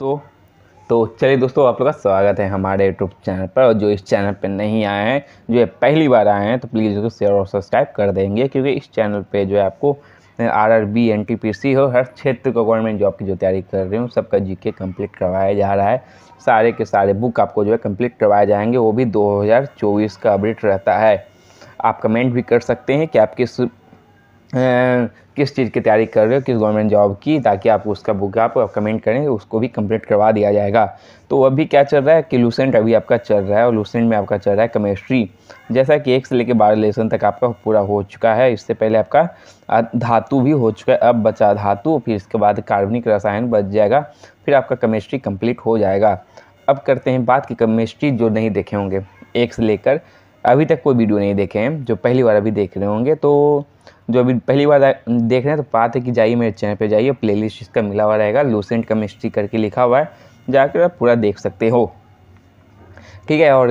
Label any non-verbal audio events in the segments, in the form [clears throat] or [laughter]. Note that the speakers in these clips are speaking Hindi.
तो तो चलिए दोस्तों आप लोग का स्वागत है हमारे यूट्यूब चैनल पर और जो इस चैनल पर नहीं आए हैं जो है पहली बार आए हैं तो प्लीज़ उसको शेयर और सब्सक्राइब कर देंगे क्योंकि इस चैनल पे जो है आपको R R B N T P C हो हर क्षेत्र का गवर्नमेंट जॉब की जो तैयारी कर रही हूँ सबका जी के कम्प्लीट करवाया जा रहा है सारे के सारे बुक आपको जो है कम्प्लीट करवाए जाएंगे वो भी दो हज़ार चौबीस का अपडेट रहता है आप कमेंट भी कर सकते हैं कि आप किस किस चीज़ की तैयारी कर रहे हो किस गवर्नमेंट जॉब की ताकि आप उसका बुक आप कमेंट करें उसको भी कंप्लीट करवा दिया जाएगा तो अभी क्या चल रहा है कि लूसेंट अभी आपका चल रहा है और लूसेंट में आपका चल रहा है केमिस्ट्री जैसा कि एक से लेकर बारह लेसन तक आपका पूरा हो चुका है इससे पहले आपका धातु भी हो चुका है अब बचा धातु फिर इसके बाद कार्बनिक रसायन बच जाएगा फिर आपका केमिस्ट्री कम्प्लीट हो जाएगा अब करते हैं बात की केमिस्ट्री जो नहीं देखे होंगे एक से लेकर अभी तक कोई वीडियो नहीं देखे हैं जो पहली बार अभी देख रहे होंगे तो जो अभी पहली बार देख रहे हैं तो बात है कि जाइए मेरे चैनल पे जाइए प्लेलिस्ट इसका मिला हुआ रहेगा लूसेंट केमिस्ट्री करके लिखा हुआ है जाकर आप पूरा देख सकते हो ठीक है और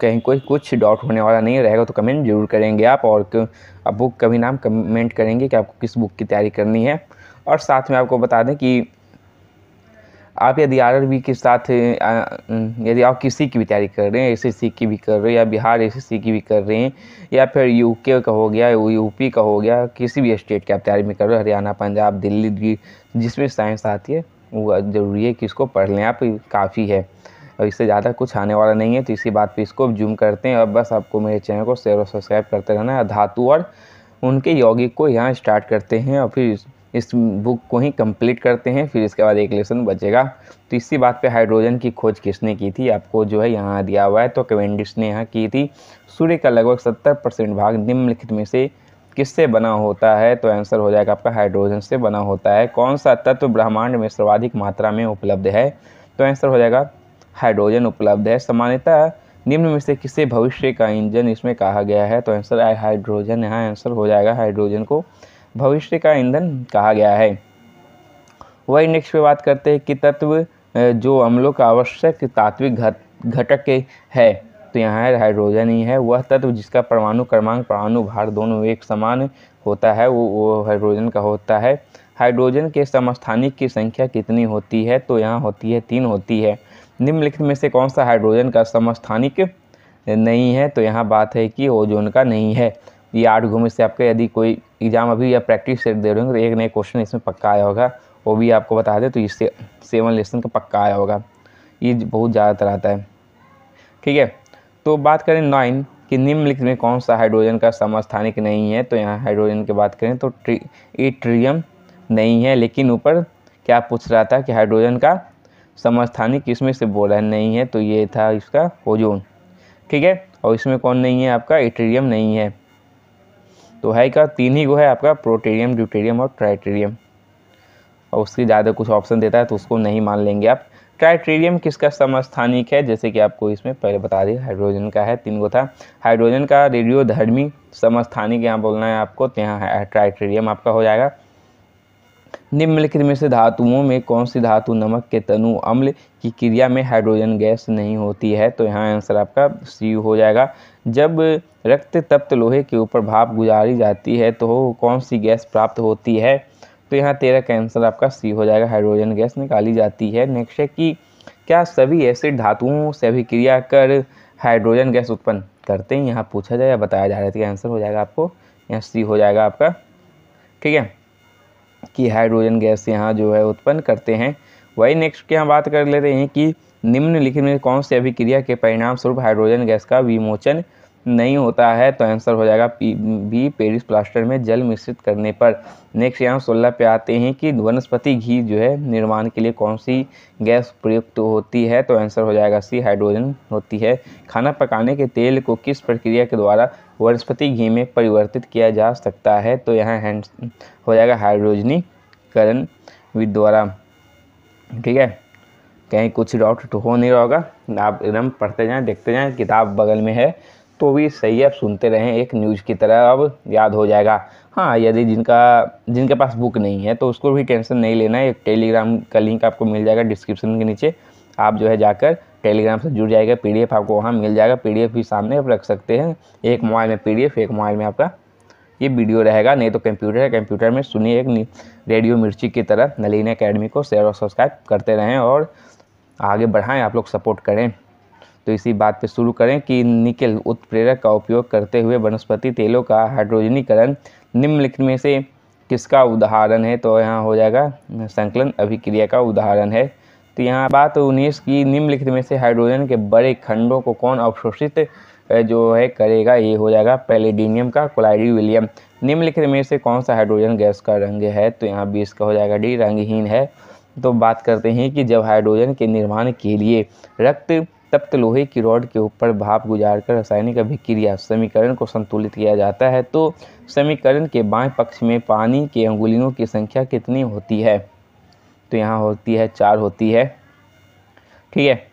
कहीं कोई कुछ डाउट होने वाला नहीं रहेगा तो कमेंट जरूर करेंगे आप और आप बुक का भी नाम कमेंट करेंगे कि आपको किस बुक की तैयारी करनी है और साथ में आपको बता दें कि आप यदि आर के साथ यदि आप किसी की भी तैयारी कर रहे हैं एस की भी कर रहे हैं या बिहार एस की भी कर रहे हैं या फिर यूके का हो गया यूपी का हो गया किसी भी स्टेट की आप तैयारी में कर रहे हो हरियाणा पंजाब दिल्ली भी जिसमें साइंस आती है वो ज़रूरी है कि इसको पढ़ लें आप काफ़ी है और इससे ज़्यादा कुछ आने वाला नहीं है तो इसी बात पर इसको जूम करते हैं और बस आपको मेरे चैनल को शेयर और सब्सक्राइब करते रहना है धातु और उनके यौगिक को यहाँ स्टार्ट करते हैं और फिर इस बुक को ही कंप्लीट करते हैं फिर इसके बाद एक लेसन बचेगा तो इसी बात पे हाइड्रोजन की खोज किसने की थी आपको जो है यहाँ दिया हुआ है तो कवेंडिस ने यहाँ की थी सूर्य का लगभग सत्तर परसेंट भाग निम्नलिखित में से किससे बना होता है तो आंसर हो जाएगा आपका हाइड्रोजन से बना होता है कौन सा तत्व ब्रह्मांड में सर्वाधिक मात्रा में उपलब्ध है तो आंसर हो जाएगा हाइड्रोजन उपलब्ध है सामान्यतः निम्न में से किसे भविष्य का इंजन इसमें कहा गया है तो आंसर हाइड्रोजन यहाँ आंसर हो जाएगा हाइड्रोजन को भविष्य का ईंधन कहा गया है वही नेक्स्ट पे बात करते हैं कि तत्व जो अम्लों का आवश्यक तात्विक घटक है तो यहाँ हाइड्रोजन ही है वह तत्व जिसका परमाणु क्रमांक परमाणु भार दोनों एक समान होता है वो वो हाइड्रोजन का होता है हाइड्रोजन के समस्थानिक की संख्या कितनी होती है तो यहाँ होती है तीन होती है निम्नलिखित में से कौन सा हाइड्रोजन का समस्थानिक नहीं है तो यहाँ बात है कि ओजोन का नहीं है ये आठ घूमे से आपके यदि कोई एग्ज़ाम अभी या प्रैक्टिस सेट दे रहे होंगे तो एक नए क्वेश्चन इसमें पक्का आया होगा वो भी आपको बता दें तो इससे सेवन लेसन का पक्का आया होगा ये बहुत ज़्यादातर आता है ठीक है तो बात करें नाइन कि निम्नलिखित में कौन सा हाइड्रोजन का समस्थानिक नहीं है तो यहाँ हाइड्रोजन की बात करें तो ट्री इट्रियम नहीं है लेकिन ऊपर क्या पूछ रहा था कि हाइड्रोजन का समस्थानिक इसमें से बोला है नहीं है तो ये था इसका ओजोन ठीक है और इसमें कौन नहीं है आपका इट्रियम नहीं है तो है क्या तीन ही गो है आपका प्रोटेरियम ड्यूटेरियम और ट्राइटेरियम और उसके ज़्यादा कुछ ऑप्शन देता है तो उसको नहीं मान लेंगे आप ट्राइटेरियम किसका समस्थानिक है जैसे कि आपको इसमें पहले बता दिया हाइड्रोजन का है तीन गो था हाइड्रोजन का रेडियोधर्मी समस्थानिक यहाँ बोलना है आपको तो यहाँ ट्राइटेरियम आपका हो जाएगा निम्नलिखित में से धातुओं में कौन सी धातु नमक के तनु अम्ल की क्रिया में हाइड्रोजन गैस नहीं होती है तो यहाँ आंसर आपका सी हो जाएगा जब रक्त तप्त लोहे के ऊपर भाप गुजारी जाती है तो कौन सी गैस प्राप्त होती है तो यहाँ तेरह का आंसर आपका सी हो जाएगा हाइड्रोजन गैस निकाली जाती है नेक्स्ट है कि क्या सभी एसिड धातुओं से अभिक्रिया कर हाइड्रोजन गैस उत्पन्न करते हैं यहाँ पूछा जाए या बताया जा रहा है तो आंसर हो जाएगा आपको यहाँ सी हो जाएगा आपका ठीक है कि हाइड्रोजन गैस यहाँ जो है उत्पन्न करते हैं वही नेक्स्ट की हम बात कर लेते हैं कि निम्नलिखित में कौन सी अभिक्रिया के परिणाम स्वरूप हाइड्रोजन गैस का विमोचन नहीं होता है तो आंसर हो जाएगा पी बी पेरिस प्लास्टर में जल मिश्रित करने पर नेक्स्ट यहाँ सोलह पे आते हैं कि वनस्पति घी जो है निर्माण के लिए कौन सी गैस प्रयुक्त होती है तो आंसर हो जाएगा सी हाइड्रोजन होती है खाना पकाने के तेल को किस प्रक्रिया के द्वारा वनस्पति घी में परिवर्तित किया जा सकता है तो यहाँ हैंड हो जाएगा हाइड्रोजनीकरण विद द्वारा ठीक है कहीं कुछ डाउट तो हो नहीं रहा होगा आप एकदम पढ़ते जाएँ देखते जाएँ किताब बगल में है तो भी सही है आप सुनते रहें एक न्यूज़ की तरह अब याद हो जाएगा हाँ यदि जिनका जिनके पास बुक नहीं है तो उसको भी टेंशन नहीं लेना है एक टेलीग्राम का लिंक आपको मिल जाएगा डिस्क्रिप्शन के नीचे आप जो है जाकर टेलीग्राम से जुड़ जाएगा पीडीएफ आपको वहाँ मिल जाएगा पीडीएफ भी सामने आप रख सकते हैं एक मोबाइल में पीडीएफ एक मोबाइल में आपका ये वीडियो रहेगा नहीं तो कंप्यूटर है कंप्यूटर में सुनिए एक रेडियो मिर्ची की तरह नलीन अकेडमी को शेयर और सब्सक्राइब करते रहें और आगे बढ़ाएँ आप लोग सपोर्ट करें तो इसी बात पे शुरू करें कि निकल उत्प्रेरक का उपयोग करते हुए वनस्पति तेलों का हाइड्रोजनीकरण निम्नलिखित में से किसका उदाहरण है तो यहाँ हो जाएगा संकलन अभिक्रिया का उदाहरण है तो यहाँ बात उन्नीस की निम्नलिखित में से हाइड्रोजन के बड़े खंडों को कौन अवशोषित जो है करेगा ये हो जाएगा पैलेडीनियम का कोलाइडी विलियम निम्नलिखित में से कौन सा हाइड्रोजन गैस का रंग है तो यहाँ बीस का हो जाएगा डी रंगहीन है तो बात करते हैं कि जब हाइड्रोजन के निर्माण के लिए रक्त तप्त लोहे की रॉड के ऊपर भाप गुजार कर रासायनिक अभिक्रिया समीकरण को संतुलित किया जाता है तो समीकरण के बाएं पक्ष में पानी के अंगुलियों की संख्या कितनी होती है तो यहाँ होती है चार होती है ठीक है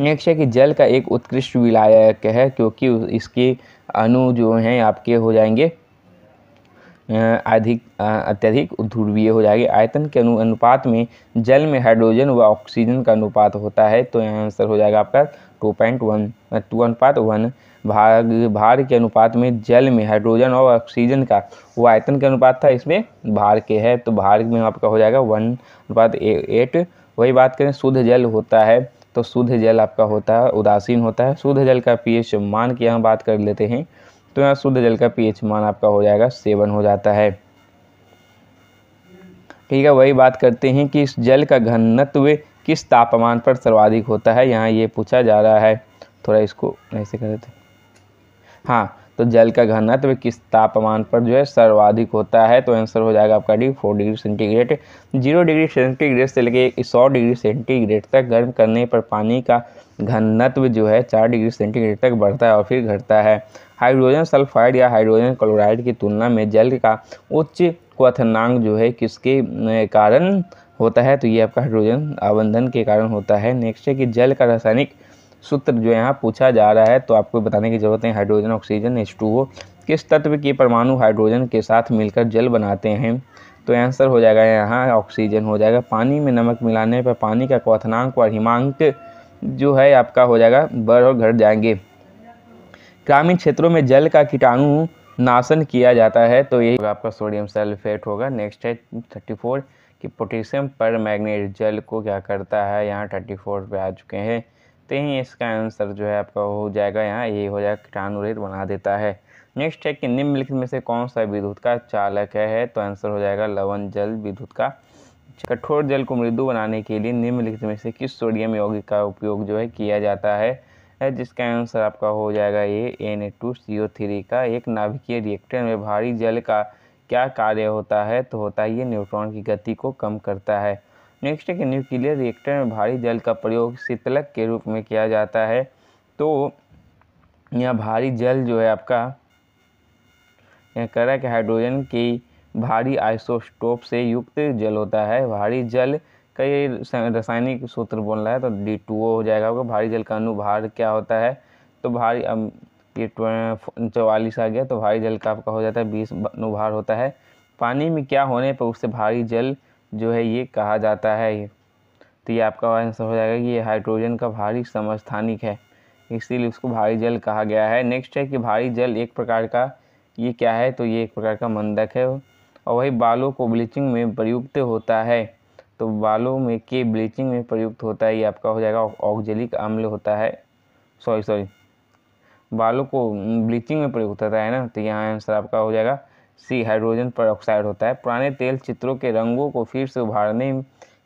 नेक्स्ट है कि जल का एक उत्कृष्ट विलायक है क्योंकि इसके अणु जो हैं आपके हो जाएंगे अधिक अत्यधिक ध्रुवीय हो जाएगी आयतन के अनु अनुपात में जल में हाइड्रोजन व ऑक्सीजन का अनुपात होता है तो यहाँ आंसर हो जाएगा आपका टू पॉइंट वन टू अनुपात वन भाग भार के अनुपात में जल में हाइड्रोजन और ऑक्सीजन का वो आयतन का अनुपात था इसमें भार के है तो भार में आपका हो जाएगा वन अनुपात एट वही बात करें शुद्ध जल होता है तो शुद्ध जल आपका होता है उदासीन होता है शुद्ध जल का पीएच मान की यहाँ बात कर लेते हैं तो यहाँ शुद्ध जल का पीएच मान आपका हो जाएगा सेवन हो जाता है ठीक है वही बात करते हैं कि इस जल का घनत्व किस तापमान पर सर्वाधिक होता है यहाँ ये पूछा जा रहा है थोड़ा इसको ऐसे कर देते हाँ तो जल का घनत्व किस तापमान पर जो है सर्वाधिक होता है तो आंसर हो जाएगा आपका D four degree centigrade zero degree centigrade से लेके सौ डिग्री सेंटीग्रेड तक गर्म करने पर पानी का घनत्व जो है चार डिग्री सेंटीग्रेड तक बढ़ता है और फिर घटता है हाइड्रोजन सल्फाइड या हाइड्रोजन क्लोराइड की तुलना में जल का उच्च क्वथनांक जो है किसके कारण होता है तो ये आपका हाइड्रोजन आबंधन के कारण होता है नेक्स्ट है कि जल का रासायनिक सूत्र जो यहाँ पूछा जा रहा है तो आपको बताने की ज़रूरत है हाइड्रोजन ऑक्सीजन एच किस तत्व के परमाणु हाइड्रोजन के साथ मिलकर जल बनाते हैं तो आंसर हो जाएगा यहाँ ऑक्सीजन हो जाएगा पानी में नमक मिलाने पर पानी का क्वथनांक और हिमांक जो है आपका हो जाएगा बढ़ और घट जाएंगे ग्रामीण क्षेत्रों में जल का कीटाणु नाशन किया जाता है तो यही आपका सोडियम सल्फेट होगा नेक्स्ट है थर्टी फोर कि पोटेशियम पर मैग्नेट जल को क्या करता है यहाँ थर्टी फोर पर आ चुके हैं तो यही इसका आंसर जो है आपका हो जाएगा यहाँ यही हो जाएगा कीटाणु रहित बना देता है नेक्स्ट है कि निम्नलिखित में से कौन सा विद्युत का चालक है तो आंसर हो जाएगा लवन जल विद्युत का कठोर जल को मृदु बनाने के लिए निम्नलिखित में से किस सोडियम यौगिक का उपयोग जो है किया जाता है है जिसका आंसर आपका हो जाएगा ये N A two C O three का एक नाभिकीय रिएक्टर में भारी जल का क्या कार्य होता है तो होता है ये न्यूट्रॉन की गति को कम करता है नेक्स्ट है कि न्यूक्लियर रिएक्टर में भारी जल का प्रयोग शीतलक के रूप में किया जाता है तो यह भारी जल जो है आपका यह कह रहा है कि हाइड्रोजन की भारी आइसोस्टोप से युक्त जल होता है भारी जल कई रासायनिक सूत्र बोल रहा है तो डी टू ओ हो जाएगा आपका भारी जल का अनुभार क्या होता है तो भारी अब ये चौवालीस आ गया तो भारी जल का आपका हो जाता है बीस अनुभार होता है पानी में क्या होने पर उससे भारी जल जो है ये कहा जाता है तो ये आपका आंसर हो जाएगा कि ये हाइड्रोजन का भारी समस्थानिक है इसीलिए उसको भारी जल कहा गया है नेक्स्ट है कि भारी जल एक प्रकार का ये क्या है तो ये एक प्रकार का मंदक है और वही बालों को ब्लीचिंग में प्रयुक्त होता है तो बालों में के ब्लीचिंग में प्रयुक्त होता है ये आपका हो जाएगा ऑक्जेलिक अम्ल होता है सॉरी सॉरी बालों को ब्लीचिंग में प्रयुक्त होता है ना तो यहाँ आंसर आपका हो जाएगा सी हाइड्रोजन पर होता है पुराने तेल चित्रों के रंगों को फिर से उभारने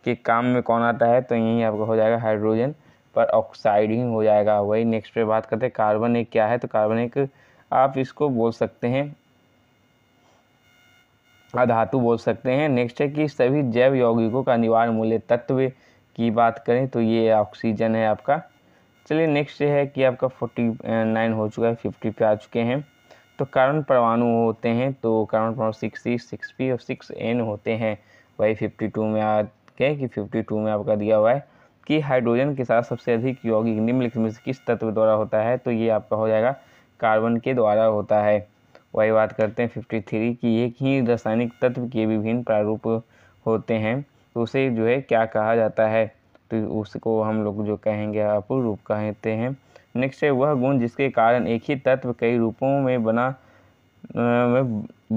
के काम में कौन आता है तो यही आपका हो जाएगा हाइड्रोजन पर ऑक्साइड ही हो जाएगा वही नेक्स्ट पे बात करते हैं कार्बन एक क्या है तो कार्बन एक आप इसको बोल सकते हैं अधातु बोल सकते हैं नेक्स्ट है कि सभी जैव यौगिकों का अनिवार्य मूल्य तत्व की बात करें तो ये ऑक्सीजन है आपका चलिए नेक्स्ट है कि आपका फोर्टी नाइन हो चुका है फिफ्टी पे आ चुके हैं तो कार्बन परमाणु होते हैं तो कार्बन परमाणु सिक्स सी सिक्स पी और सिक्स एन होते हैं वही फिफ्टी टू में आ गए कि फिफ्टी टू में आपका दिया हुआ है कि हाइड्रोजन के साथ सबसे अधिक यौगिक निम्नलिखित में से किस तत्व द्वारा होता है तो ये आपका हो जाएगा कार्बन के द्वारा होता है वही बात करते हैं फिफ्टी थ्री की एक ही रासायनिक तत्व के विभिन्न प्रारूप होते हैं तो उसे जो है क्या कहा जाता है तो उसको हम लोग जो कहेंगे अपूर्ण रूप कहते हैं नेक्स्ट है वह गुण जिसके कारण एक ही तत्व कई रूपों में बना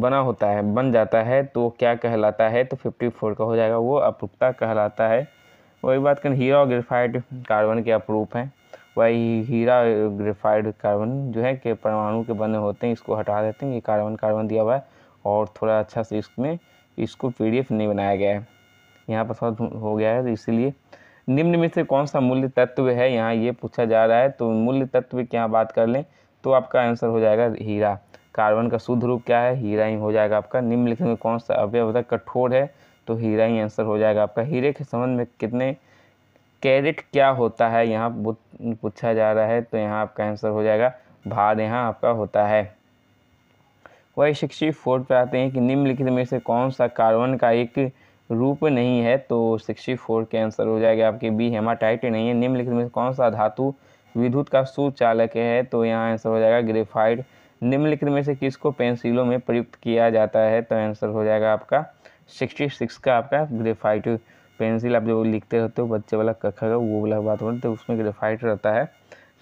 बना होता है बन जाता है तो क्या कहलाता है तो फिफ्टी फोर का हो जाएगा वो अपरूपता कहलाता है वही बात करें हीरा ग्रेफाइट कार्बन के अपरूप हैं वही हीरा ग्रेफाइड कार्बन जो है के परमाणु के बने होते हैं इसको हटा देते हैं ये कार्बन कार्बन दिया हुआ है और थोड़ा अच्छा से इसमें इसको पीडीएफ नहीं बनाया गया है यहाँ पर थोड़ा हो गया है तो इसीलिए निम्न में से कौन सा मूल्य तत्व है यहाँ ये पूछा जा रहा है तो मूल्य तत्व की यहाँ बात कर लें तो आपका आंसर हो जाएगा हीरा कार्बन का शुद्ध रूप क्या है हीरा ही हो जाएगा आपका निम्नलिखित में कौन सा अवयव कठोर है तो हीरा ही आंसर हो जाएगा आपका हीरे के संबंध में कितने कैरेट क्या होता है यहाँ पूछा जा रहा है तो यहाँ आपका आंसर हो जाएगा भार यहाँ आपका होता है वही सिक्सटी फोर पे आते हैं कि निम्नलिखित में से कौन सा कार्बन का एक रूप नहीं है तो सिक्सटी फोर के आंसर हो जाएगा आपके बी हेमाटाइट नहीं है निम्नलिखित में से कौन सा धातु विद्युत का सुचालक है तो यहाँ आंसर हो जाएगा ग्रेफाइड निम्नलिखित में से किसको पेंसिलों में प्रयुक्त किया जाता है तो आंसर हो जाएगा आपका सिक्सटी सिक्स का आपका ग्रेफाइट पेंसिल आप जो लिखते रहते हो बच्चे वाला कखा का वो वाला बात बोलते तो उसमें ग्रेफाइट रहता है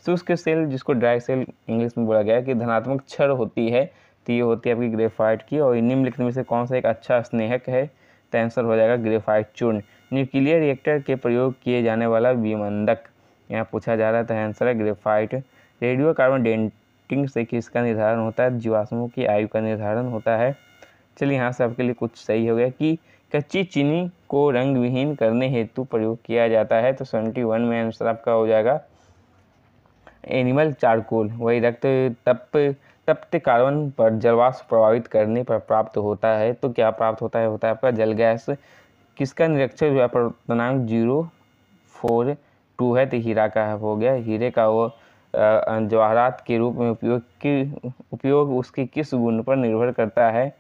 तो उसके सेल जिसको ड्राई सेल इंग्लिश में बोला गया है कि धनात्मक क्षण होती है तो ये होती है आपकी ग्रेफाइट की और निम्नलिखित में से कौन सा एक अच्छा स्नेहक है तो आंसर हो जाएगा ग्रेफाइट चूर्ण न्यूक्लियर रिएक्टर के प्रयोग किए जाने वाला विमंदक यहाँ पूछा जा रहा था आंसर है ग्रेफाइट रेडियो कार्बन डेंटिंग से किसका निर्धारण होता है जीवाश्मों की आयु का निर्धारण होता है चलिए यहाँ से आपके लिए कुछ सही हो गया कि कच्ची चीनी को रंग विहीन करने हेतु प्रयोग किया जाता है तो सेवेंटी वन में आंसर आपका हो जाएगा एनिमल चारकोल वही रक्त तप तप्त कार्बन पर जलवाष्प प्रभावित करने पर प्राप्त होता है तो क्या प्राप्त होता है होता है आपका जल गैस किसका निरक्षर जो है जीरो फोर टू है तो हीरा का हो गया हीरे का वो जवाहरात के रूप में उपयोग की उपयोग उसके किस गुण पर निर्भर करता है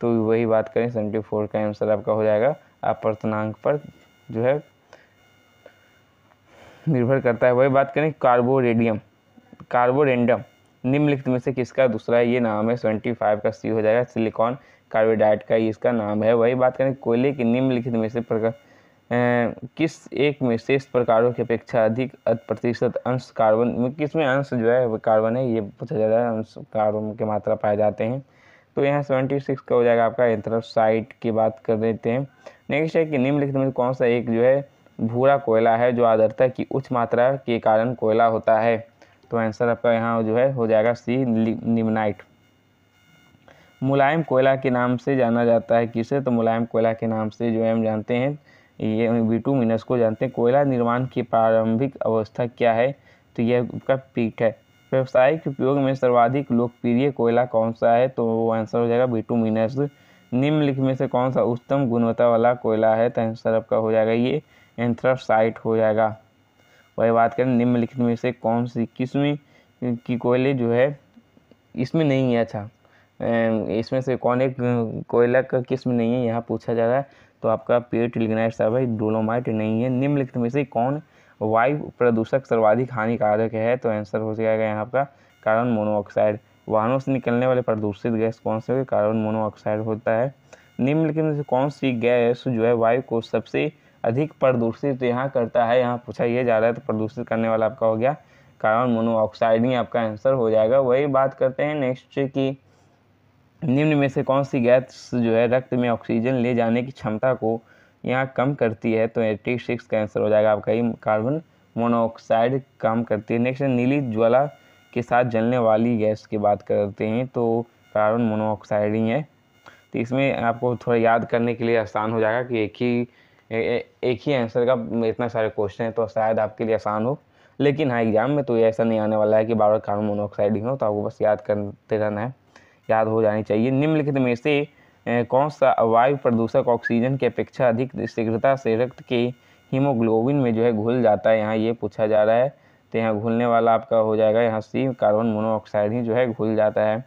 तो वही बात करें सेवेंटी फोर का आंसर आपका हो जाएगा अपर्तनांक पर जो है निर्भर करता है वही बात करें कार्बोरेडियम कार्बोरेंडम निम्नलिखित में से किसका दूसरा ये नाम है सेवेंटी फाइव का सी हो जाएगा सिलिकॉन कार्बोडाइट का ये इसका नाम है वही बात करें कोयले के निम्नलिखित में से प्रकार किस एक में शेष प्रकारों की अपेक्षा अधिक प्रतिशत अंश कार्बन में किस में अंश जो है कार्बन है ये पूछा जा रहा है अंश कार्बन की मात्रा पाए जाते हैं तो यहाँ सेवेंटी सिक्स का हो जाएगा आपका एंथ्रोसाइट की बात कर देते हैं नेक्स्ट है कि निम्नलिखित में कौन सा एक जो है भूरा कोयला है जो आदरता की उच्च मात्रा के कारण कोयला होता है तो आंसर आपका यहाँ जो है हो जाएगा सी निमनाइट मुलायम कोयला के नाम से जाना जाता है किसे तो मुलायम कोयला के नाम से जो है हम जानते हैं ये बीटू मिनस को जानते हैं कोयला निर्माण की प्रारंभिक अवस्था क्या है तो यह आपका पीठ है व्यावसायिक उपयोग में सर्वाधिक लोकप्रिय कोयला कौन सा है तो वो आंसर हो जाएगा बिटूमिनस निम्नलिखित में से कौन सा उत्तम गुणवत्ता वाला कोयला है तो आंसर आपका हो जाएगा ये एंथ्रासाइट हो जाएगा वही बात करें निम्नलिखित में से कौन सी किस्म की कोयले जो है इसमें नहीं है अच्छा इसमें से कौन एक कोयला का किस्म नहीं है यहाँ पूछा जा रहा है तो आपका पेट लिग्नाइट सब है डोलोमाइट नहीं है निम्नलिखित में से कौन वायु प्रदूषक सर्वाधिक हानिकारक है तो आंसर हो जाएगा यहाँ का कार्बन मोनोऑक्साइड वाहनों से निकलने वाले प्रदूषित गैस कौन से कार्बन मोनोऑक्साइड होता है निम्नलिखित में से कौन सी गैस जो है वायु को सबसे अधिक प्रदूषित यहाँ करता है यहाँ पूछा यह जा रहा है तो प्रदूषित करने वाला आपका हो गया कार्बन मोनोऑक्साइड ही आपका आंसर हो जाएगा वही बात करते हैं नेक्स्ट की निम्न में से कौन सी गैस जो है रक्त में ऑक्सीजन ले जाने की क्षमता को यहाँ कम करती है तो एट्टी सिक्स का आंसर हो जाएगा आपका ये कार्बन मोनोऑक्साइड कम करती है नेक्स्ट नीली ज्वाला के साथ जलने वाली गैस की बात करते हैं तो कार्बन मोनोऑक्साइड ही है तो इसमें आपको थोड़ा याद करने के लिए आसान हो जाएगा कि एक ही एक ही आंसर का इतना सारे क्वेश्चन है तो शायद आपके लिए आसान हो लेकिन हाँ एग्जाम में तो ये ऐसा नहीं आने वाला है कि बार बार कार्बन मोनोऑक्साइड ही हो तो आपको बस याद करते रहना है याद हो जानी चाहिए निम्नलिखित में से कौन सा वायु प्रदूषक ऑक्सीजन की अपेक्षा अधिक शीघ्रता से रक्त के हीमोग्लोबिन में जो है घुल जाता है यहाँ ये पूछा जा रहा है तो यहाँ घुलने वाला आपका हो जाएगा यहाँ सी कार्बन मोनोऑक्साइड ही जो है घुल जाता है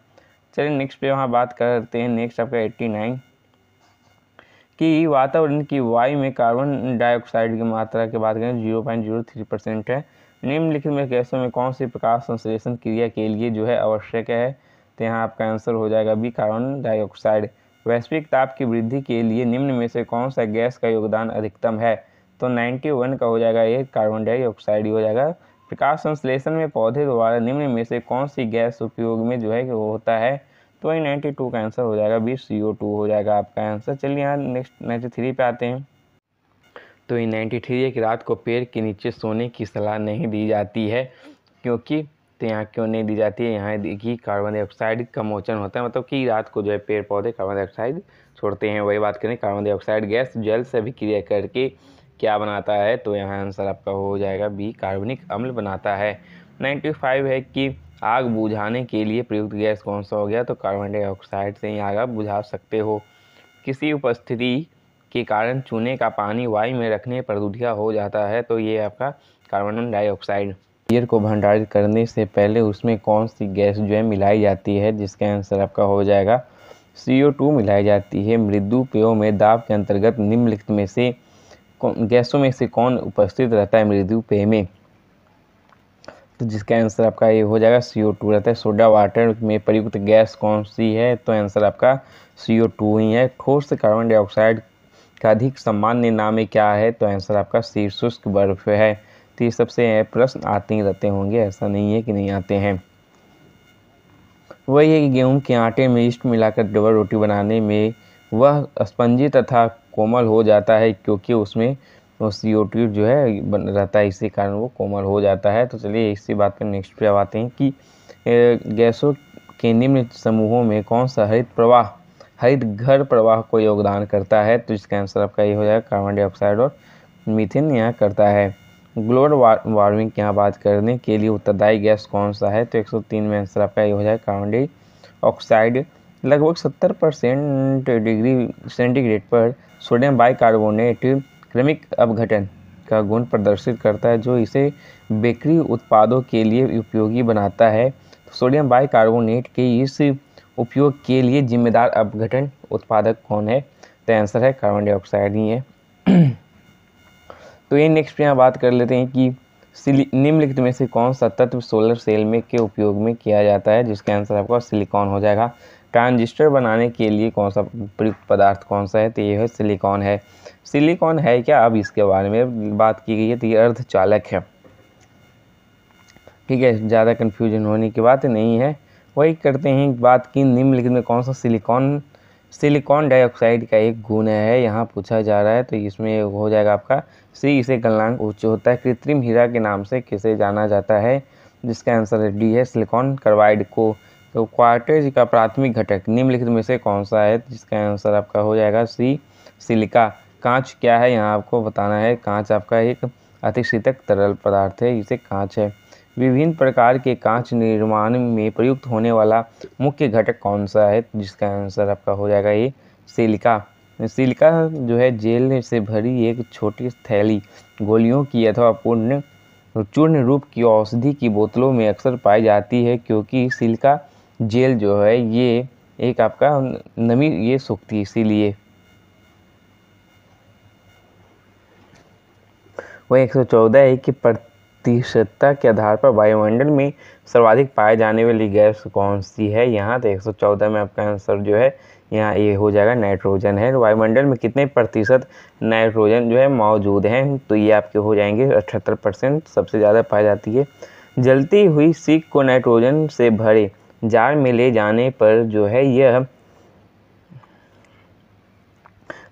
चलिए नेक्स्ट पे वहाँ बात करते हैं नेक्स्ट आपका एट्टी नाइन कि वातावरण की वायु में कार्बन डाइऑक्साइड की मात्रा की बात करें zero point zero three percent है निम्नलिखित में गैसों में कौन सी प्रकाश संश्लेषण क्रिया के लिए जो है आवश्यक है तो यहाँ आपका आंसर हो जाएगा बी कार्बन डाइऑक्साइड वैश्विक ताप की वृद्धि के लिए निम्न में से कौन सा गैस का योगदान अधिकतम है तो 91 का हो जाएगा ये कार्बन डाइऑक्साइड हो जाएगा प्रकाश संश्लेषण में पौधे द्वारा निम्न में से कौन सी गैस उपयोग में जो है कि वो होता है तो वही नाइन्टी टू का आंसर हो जाएगा बीस सी ओ टू हो जाएगा आपका आंसर चलिए यहाँ नेक्स्ट नाइन्टी थ्री पे आते हैं तो ये नाइन्टी थ्री है कि रात को पेड़ के नीचे सोने की सलाह नहीं दी जाती है क्योंकि तो यहाँ क्यों नहीं दी जाती है यहाँ देखिए कार्बन डाइऑक्साइड का मोचन होता है मतलब कि रात को जो है पेड़ पौधे कार्बन डाइऑक्साइड छोड़ते हैं वही बात करें कार्बन डाइऑक्साइड गैस जल से भी क्रिया करके क्या बनाता है तो यहाँ आंसर आपका हो जाएगा बी कार्बनिक अम्ल बनाता है नाइन्टी फाइव है कि आग बुझाने के लिए प्रयुक्त गैस कौन सा हो गया तो कार्बन डाइऑक्साइड से ही आग आप बुझा सकते हो किसी उपस्थिति के कारण चूने का पानी वायु में रखने पर दुधिया हो जाता है तो ये आपका कार्बन डाइऑक्साइड बियर को भंडारित करने से पहले उसमें कौन सी गैस जो है मिलाई जाती है जिसका आंसर आपका हो जाएगा सी ओ टू मिलाई जाती है मृदु पेयों में दाब के अंतर्गत निम्नलिखित में से गैसों में से कौन उपस्थित रहता है मृदु पेय में तो जिसका आंसर आपका ये हो जाएगा सी ओ टू रहता है सोडा वाटर में प्रयुक्त गैस कौन सी है तो आंसर आपका सी ओ टू ही है ठोस कार्बन डाइऑक्साइड का अधिक सामान्य नाम क्या है तो आंसर आपका शीर्षुष्क बर्फ है तो ये सबसे प्रश्न आते ही रहते होंगे ऐसा नहीं है कि नहीं आते हैं वही है कि गेहूँ के आटे में इष्ट मिलाकर डबल रोटी बनाने में वह स्पंजी तथा कोमल हो जाता है क्योंकि उसमें उस ओ जो है बन रहता है इसी कारण वो कोमल हो जाता है तो चलिए इसी बात पर नेक्स्ट पे आते हैं कि गैसों के निम्न समूहों में कौन सा हरित प्रवाह हरित घर प्रवाह को योगदान करता है तो इसका आंसर आपका ये हो जाएगा कार्बन डाइऑक्साइड और मिथिन यहाँ करता है ग्लोबल वार्मिंग की यहाँ बात करने के लिए उत्तरदायी गैस कौन सा है तो 103 में आंसर आपका ये हो जाए कार्बन डाइऑक्साइड ऑक्साइड लगभग 70 परसेंट डिग्री सेंटीग्रेड पर सोडियम बाइकार्बोनेट क्रमिक अपघटन का गुण प्रदर्शित करता है जो इसे बेकरी उत्पादों के लिए उपयोगी बनाता है तो सोडियम बाइकार्बोनेट के इस उपयोग के लिए जिम्मेदार अपघटन उत्पादक कौन है तो आंसर है कार्बन डाइऑक्साइड ही है तो ये नेक्स्ट यहाँ बात कर लेते हैं कि निम्नलिखित में से कौन सा तत्व सोलर सेल में के उपयोग में किया जाता है जिसका आंसर आपका सिलिकॉन हो जाएगा ट्रांजिस्टर बनाने के लिए कौन सा प्रयुक्त पदार्थ कौन सा है तो ये है सिलिकॉन है सिलिकॉन है क्या अब इसके बारे में बात की गई है तो ये अर्धचालक है ठीक है ज़्यादा कन्फ्यूजन होने की बात नहीं है वही करते हैं बात की निम्नलिखित में कौन सा सिलिकॉन सिलिकॉन डाइऑक्साइड का एक गुण है यहाँ पूछा जा रहा है तो इसमें हो जाएगा आपका सी इसे गलनांक उच्च होता है कृत्रिम हीरा के नाम से किसे जाना जाता है जिसका आंसर है डी है सिलिकॉन कार्बाइड को तो क्वार्टेज का प्राथमिक घटक निम्नलिखित में से कौन सा है जिसका आंसर आपका हो जाएगा सी सिलिका कांच क्या है यहाँ आपको बताना है कांच आपका एक अतिशीतक तरल पदार्थ है इसे कांच है विभिन्न प्रकार के कांच निर्माण में प्रयुक्त होने वाला मुख्य घटक कौन सा है जिसका आंसर आपका हो जाएगा ये सिलिका सिलिका जो है जेल से भरी एक छोटी थैली गोलियों की अथवा पूर्ण चूर्ण रूप की औषधि की बोतलों में अक्सर पाई जाती है क्योंकि सिलिका जेल जो है ये एक आपका नमी ये सूखती इसीलिए वह एक सौ चौदह है कि प्रति तीसरता के आधार पर वायुमंडल में सर्वाधिक पाए जाने वाली गैस कौन सी है यहाँ तो एक सौ चौदह में आपका आंसर जो है यहाँ ये हो जाएगा नाइट्रोजन है वायुमंडल में कितने प्रतिशत नाइट्रोजन जो है मौजूद हैं तो ये आपके हो जाएंगे अठहत्तर परसेंट सबसे ज़्यादा पाई जाती है जलती हुई सीख को नाइट्रोजन से भरे जार में ले जाने पर जो है यह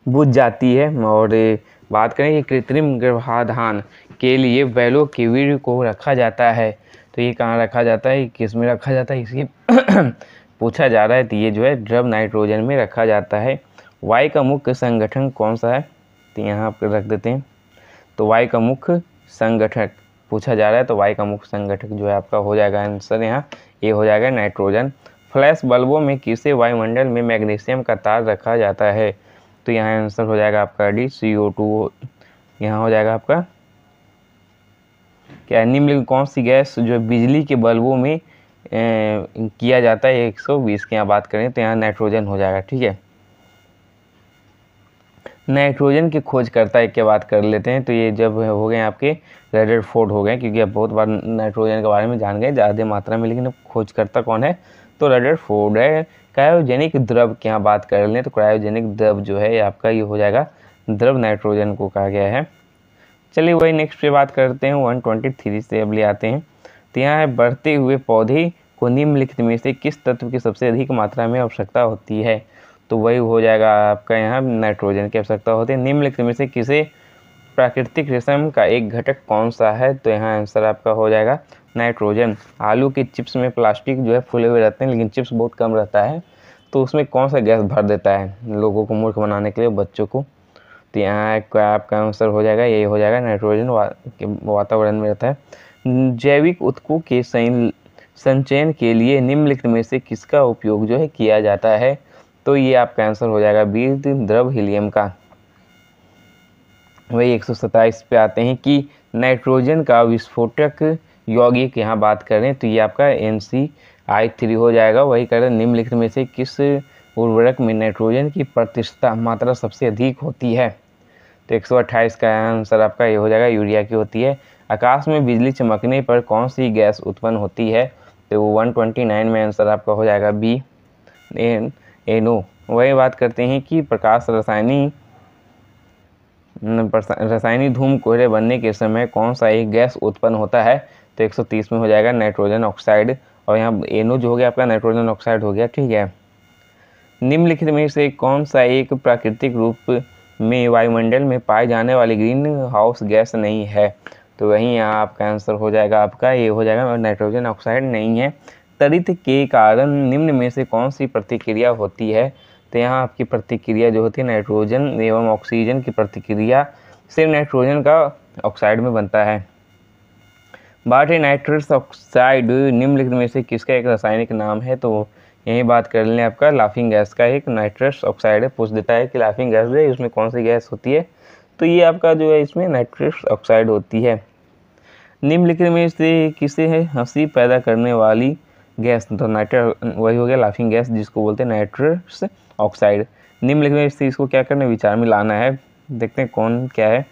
बुझ जाती है और बात करें कि कृत्रिम गर्भाधान के लिए बैलो कीवी को रखा जाता है तो ये कहाँ रखा जाता है किस में रखा जाता है इसकी [clears throat] पूछा जा रहा है तो ये जो है ड्रब नाइट्रोजन में रखा जाता है वाई का मुख्य संगठन कौन सा है तो यहाँ आप रख देते हैं तो वाई का मुख्य संगठक पूछा जा रहा है तो वाई का मुख्य संगठक जो है आपका हो जाएगा आंसर यहाँ ये हो जाएगा नाइट्रोजन फ्लैश बल्बों में किसे वायुमंडल में मैग्नीशियम का तार रखा जाता है तो यहाँ आंसर हो जाएगा आपका डी सी ओ टू यहाँ हो जाएगा आपका क्या निम्नलिखित कौन सी गैस जो बिजली के बल्बों में ए, किया जाता है 120 की यहाँ बात करें तो यहाँ नाइट्रोजन हो जाएगा ठीक है नाइट्रोजन की खोज करता है क्या बात कर लेते हैं तो ये जब हो गए आपके रेडेड फोर्ड हो गए क्योंकि आप बहुत बार नाइट्रोजन के बारे में जान गए ज़्यादा मात्रा में लेकिन अब खोज करता कौन है तो रेडेड फोर्ड है क्रायोजेनिक द्रव की यहाँ बात कर लें तो क्रायोजेनिक द्रव जो है आपका ये हो जाएगा द्रव नाइट्रोजन को कहा गया है चलिए वही नेक्स्ट पे बात करते हैं वन ट्वेंटी थ्री से अब ले आते हैं तो यहाँ है बढ़ते हुए पौधे को निम्नलिखित में से किस तत्व की सबसे अधिक मात्रा में आवश्यकता होती है तो वही हो जाएगा आपका यहाँ नाइट्रोजन की आवश्यकता होती है निम्नलिखित में से किसे प्राकृतिक रेशम का एक घटक कौन सा है तो यहाँ आंसर आपका हो जाएगा नाइट्रोजन आलू के चिप्स में प्लास्टिक जो है फूले हुए रहते हैं लेकिन चिप्स बहुत कम रहता है तो उसमें कौन सा गैस भर देता है लोगों को मूर्ख बनाने के लिए बच्चों को तो यहाँ आपका आंसर हो जाएगा यही हो जाएगा नाइट्रोजन वा, वातावरण में रहता है जैविक उत्कों के संचयन के लिए निम्नलिखित में से किसका उपयोग जो है किया जाता है तो ये आपका आंसर हो जाएगा बीज द्रव हीलियम का वही एक पे आते हैं कि नाइट्रोजन का विस्फोटक यौगिक यहाँ बात करें तो ये आपका एन सी आई थ्री हो जाएगा वही करें निम्नलिखित में से किस उर्वरक में नाइट्रोजन की प्रतिशतता मात्रा सबसे अधिक होती है तो एक का आंसर आपका ये हो जाएगा यूरिया की होती है आकाश में बिजली चमकने पर कौन सी गैस उत्पन्न होती है तो वो 129 में आंसर आपका हो जाएगा बी एन एनो वही बात करते हैं कि प्रकाश रसायनी रासायनिक धूम कोहरे बनने के समय कौन सा एक गैस उत्पन्न होता है तो 130 में हो जाएगा नाइट्रोजन ऑक्साइड और यहाँ एनो जो हो गया आपका नाइट्रोजन ऑक्साइड हो गया ठीक है निम्नलिखित में से कौन सा एक प्राकृतिक रूप में वायुमंडल में पाए जाने वाली ग्रीन हाउस गैस नहीं है तो वहीं यहाँ आपका आंसर हो जाएगा आपका ये हो जाएगा नाइट्रोजन ऑक्साइड नहीं है तरित के कारण निम्न में से कौन सी प्रतिक्रिया होती है तो यहाँ आपकी प्रतिक्रिया जो होती है नाइट्रोजन एवं ऑक्सीजन की प्रतिक्रिया सिर्फ नाइट्रोजन का ऑक्साइड में बनता है बाटे नाइट्रस ऑक्साइड निम्नलिखित में से किसका एक रासायनिक नाम है तो यही बात कर लें आपका लाफिंग गैस का एक नाइट्रस ऑक्साइड है पूछ देता है कि लाफिंग गैस है इसमें कौन सी गैस होती है तो ये आपका जो है इसमें नाइट्रस ऑक्साइड होती है निम्नलिखित में से किसे है हंसी पैदा करने वाली गैस तो नाइट्र वही हो गया लाफिंग गैस जिसको बोलते हैं नाइट्रस ऑक्साइड निम्नलिखित में से इसको क्या करना है विचार में लाना है देखते हैं कौन क्या है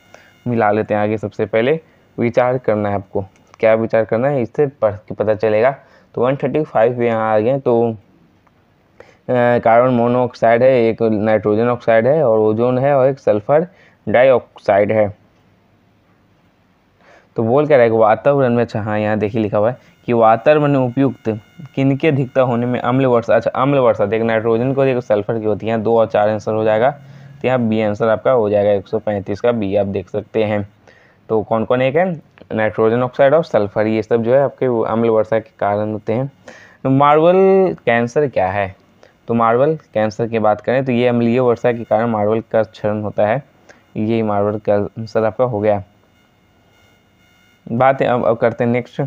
मिला लेते हैं आगे सबसे पहले विचार करना है आपको क्या विचार करना है इससे पढ़ के पता चलेगा तो वन थर्टी फाइव यहाँ आ गए तो कार्बन मोनोऑक्साइड है एक नाइट्रोजन ऑक्साइड है और ओजोन है और एक सल्फर डाइऑक्साइड है तो बोल क्या रहेगा वातावरण में अच्छा हाँ यहाँ देखिए लिखा हुआ है कि वातावरण उपयुक्त किनके अधिकता होने में अम्ल वर्षा अच्छा अम्ल वर्षा देख नाइट्रोजन को देखो सल्फर की होती है दो और चार आंसर हो जाएगा तो यहाँ बी आंसर आपका हो जाएगा एक सौ पैंतीस का बी आप देख सकते हैं तो कौन कौन एक है नाइट्रोजन ऑक्साइड और सल्फर ये सब जो है आपके अम्ल वर्षा के कारण होते हैं तो मार्बल कैंसर क्या है तो मार्बल कैंसर की बात करें तो ये अम्लीय वर्षा के कारण मार्बल का क्षरण होता है ये मार्बल कैंसर आपका हो गया बात है अब अब करते हैं नेक्स्ट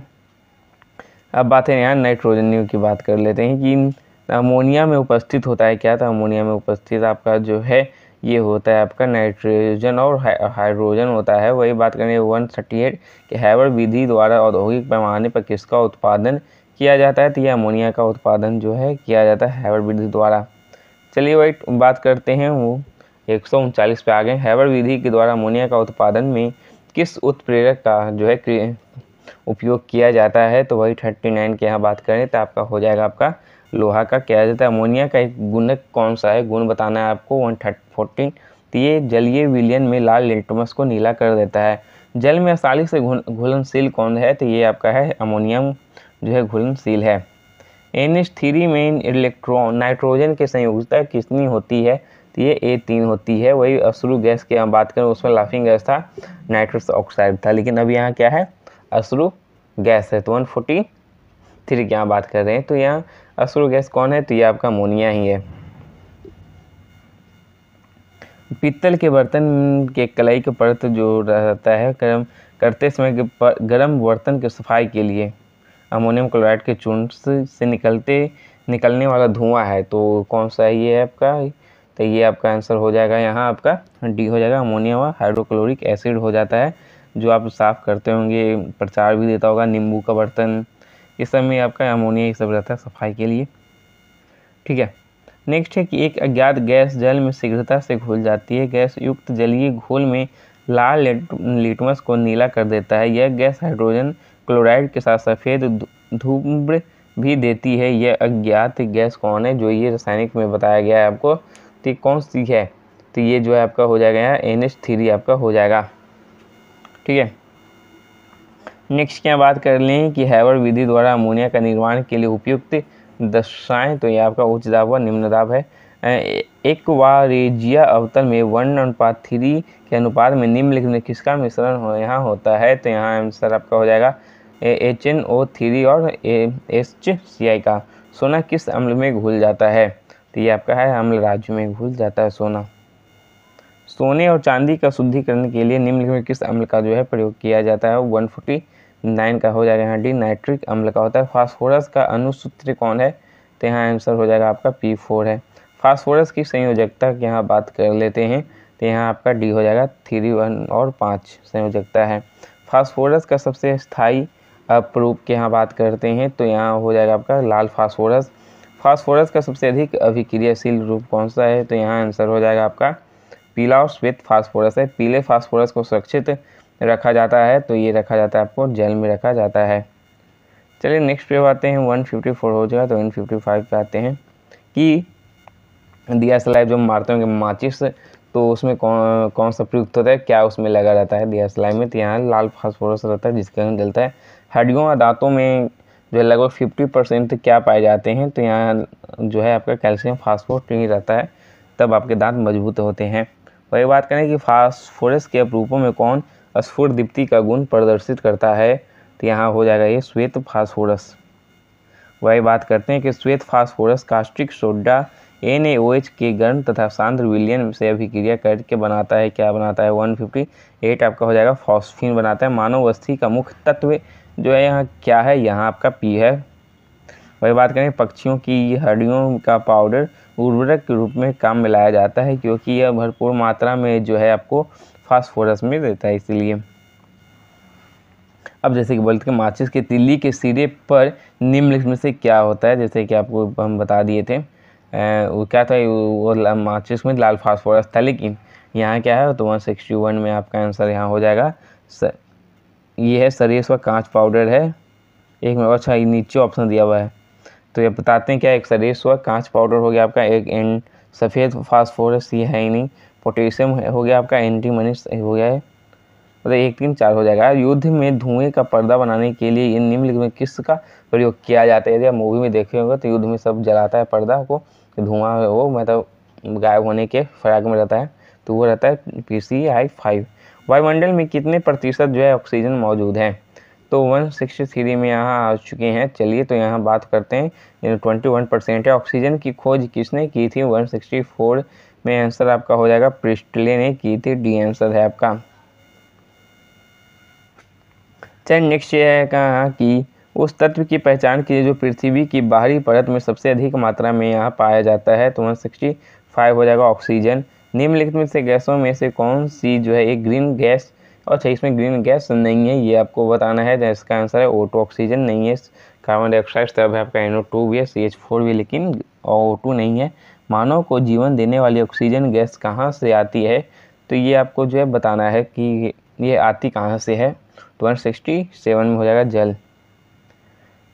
अब बात है यहाँ नाइट्रोजन की बात कर लेते हैं कि अमोनिया में उपस्थित होता है क्या था तो अमोनिया में उपस्थित आपका जो है ये होता है आपका नाइट्रोजन और हाइड्रोजन होता है वही बात करें वन थर्टी एट के हैवर विधि द्वारा औद्योगिक पैमाने पर किसका उत्पादन किया जाता है तो यह अमोनिया का उत्पादन जो है किया जाता है हैवर विधि द्वारा चलिए वही बात करते हैं वो एक सौ उनचालीस पे आ गए हैवर विधि के द्वारा अमोनिया का उत्पादन में किस उत्प्रेरक का जो है उपयोग किया जाता है तो वही थर्टी नाइन की यहाँ बात करें तो आपका हो जाएगा आपका लोहा का क्या जाता है अमोनिया का एक गुणक कौन सा है गुण बताना है आपको वन थर्ट फोर्टीन तो ये जलीय विलियन में लाल लिटमस को नीला कर देता है जल में आसानी से घुलनशील कौन है तो ये आपका है अमोनियम जो है घुलनशील है एन एच थ्री में इलेक्ट्रॉन नाइट्रोजन के संयोगता कितनी होती है तो ये ए तीन होती है वही अश्रु गैस की हम बात करें उसमें लाफिंग गैस था नाइट्रस ऑक्साइड था लेकिन अब यहाँ क्या है अश्रु गैस है तो वन फोर्टी थ्री की यहाँ बात कर रहे हैं तो यहाँ अश्रु गैस कौन है तो ये आपका अमोनिया ही है पीतल के बर्तन के कलाई के परत जो रहता है गर्म करते समय गर्म बर्तन की सफाई के लिए अमोनियम क्लोराइड के चूर्ण से निकलते निकलने वाला धुआं है तो कौन सा है ये आपका तो ये आपका आंसर हो जाएगा यहाँ आपका डी हो जाएगा अमोनिया व हाइड्रोक्लोरिक एसिड हो जाता है जो आप साफ़ करते होंगे प्रचार भी देता होगा नींबू का बर्तन इस सब में आपका अमोनिया ये सब रहता है सफाई के लिए ठीक है नेक्स्ट है कि एक अज्ञात गैस जल में शीघ्रता से घुल जाती है गैस युक्त जलीय घोल में लाल लिटमस को नीला कर देता है यह गैस हाइड्रोजन क्लोराइड के साथ सफ़ेद धूम्र भी देती है यह अज्ञात गैस कौन है जो ये रासायनिक में बताया गया है आपको तो कौन सी है तो ये जो है आपका हो जाएगा एन एच थ्री आपका हो जाएगा ठीक है नेक्स्ट क्या बात कर लें कि हैवर विधि द्वारा अमोनिया का निर्माण के लिए उपयुक्त दशाएं तो ये आपका उच्च दाब व निम्न दाब है एक वारेजिया अवतल में वन अनुपात थ्री के अनुपात में निम्नलिखित में किसका मिश्रण हो यहाँ होता है तो यहाँ आंसर आपका हो जाएगा एच एन ओ थ्री और एच सी आई का सोना किस अम्ल में घुल जाता है तो ये आपका है अम्ल राज्य में घुल जाता है सोना सोने और चांदी का शुद्धिकरण के लिए निम्नलिखित किस अम्ल का जो है प्रयोग किया जाता है वन फोर्टी नाइन का हो जाएगा यहाँ डी नाइट्रिक अम्ल का होता है फास्फोरस का अनुसूत्र कौन है तो यहाँ आंसर हो जाएगा आपका पी फोर है फास्फोरस की संयोजकता की यहाँ बात कर लेते हैं तो यहाँ आपका डी हो जाएगा थ्री वन और पाँच संयोजकता है फास्फोरस का सबसे स्थायी अब प्रूफ के यहाँ बात करते हैं तो यहाँ हो जाएगा आपका लाल फास्फोरस फास्फोरस का सबसे अधिक अभिक्रियाशील रूप कौन सा है तो यहाँ आंसर हो जाएगा आपका पीला और श्वेत फास्फोरस है पीले फास्फोरस को सुरक्षित रखा जाता है तो ये रखा जाता है आपको जेल में रखा जाता है चलिए नेक्स्ट पे आते हैं फोर हो जाएगा तो फाइव पे आते हैं कि दिया सलाइव जो मारते होंगे माचिस तो उसमें कौन कौन सा प्रयुक्त होता है क्या उसमें लगा रहता है दिया सलाई में तो यहाँ लाल फास्फोरस रहता है जिसके कारण जलता है हड्डियों और दांतों में जो है लगभग फिफ्टी परसेंट क्या पाए जाते हैं तो यहाँ जो है आपका कैल्शियम फास्फोरस नहीं रहता है तब आपके दांत मजबूत होते हैं वही बात करें कि फास्फोरस के अपरूपों में कौन स्फुट दीप्ति का गुण प्रदर्शित करता है तो यहाँ हो जाएगा ये श्वेत फास्फोरस वही बात करते हैं कि श्वेत phosphorus caustic soda N A O H के गर्म तथा सांद्र विलियन से अभिक्रिया करके बनाता है क्या बनाता है वन फिफ्टी एट आपका हो जाएगा फॉस्फिन बनाता है मानव अस्थि का मुख्य तत्व जो है यहाँ क्या है यहाँ आपका पी है वही बात करें पक्षियों की हड्डियों का पाउडर उर्वरक के रूप में काम में लाया जाता है क्योंकि यह भरपूर मात्रा में जो है आपको फास्फोरस में देता है इसीलिए अब जैसे कि बोलते हैं माचिस के तिल्ली के सिरे पर निम्नलिखित में से क्या होता है जैसे कि आपको हम बता दिए थे वो क्या था वो माचिस में लाल फास्फोरस था लेकिन यहाँ क्या है तो वन सिक्सटी वन में आपका आंसर यहाँ हो जाएगा सर ये है सरेस का कांच पाउडर है एक मेरे अच्छा नीचे ऑप्शन दिया हुआ है तो ये बताते हैं क्या एक सरेस हुआ कांच पाउडर हो गया आपका एक एंड सफ़ेद फास्फोरस ये है ही नहीं पोटेशियम हो गया आपका एंटी मनीस हो गया है मतलब एक तीन चार हो जाएगा युद्ध में धुएं का पर्दा बनाने के लिए ये निम्नलिखित में किस का प्रयोग किया जाता है यदि मूवी में देखे होंगे तो युद्ध में सब जलाता है पर्दा को धुआं वो मतलब गायब होने के फराग में रहता है तो वो रहता है पी सी आई फाइव वायुमंडल में कितने प्रतिशत जो है ऑक्सीजन मौजूद है तो वन सिक्सटी थ्री में यहाँ आ चुके हैं चलिए तो यहाँ बात करते हैं ट्वेंटी वन परसेंट है ऑक्सीजन की खोज किसने की थी वन सिक्सटी फोर में आंसर आपका हो जाएगा प्रिस्टले ने की थी डी आंसर है आपका चल नेक्स्ट ये है कहा कि उस तत्व की पहचान की जो पृथ्वी की बाहरी परत में सबसे अधिक मात्रा में यहाँ पाया जाता है तो वन सिक्सटी फाइव हो जाएगा ऑक्सीजन निम्नलिखित में से गैसों में से कौन सी जो है एक ग्रीन गैस अच्छा इसमें ग्रीन गैस नहीं है ये आपको बताना है इसका आंसर है ओ टू ऑक्सीजन नहीं है कार्बन डाइऑक्साइड तब है आपका एनओ टू भी है सी एच फोर भी लेकिन ओ टू नहीं है मानव को जीवन देने वाली ऑक्सीजन गैस कहाँ से आती है तो ये आपको जो है बताना है कि ये आती कहाँ से है तो वन सिक्सटी सेवन में हो जाएगा जल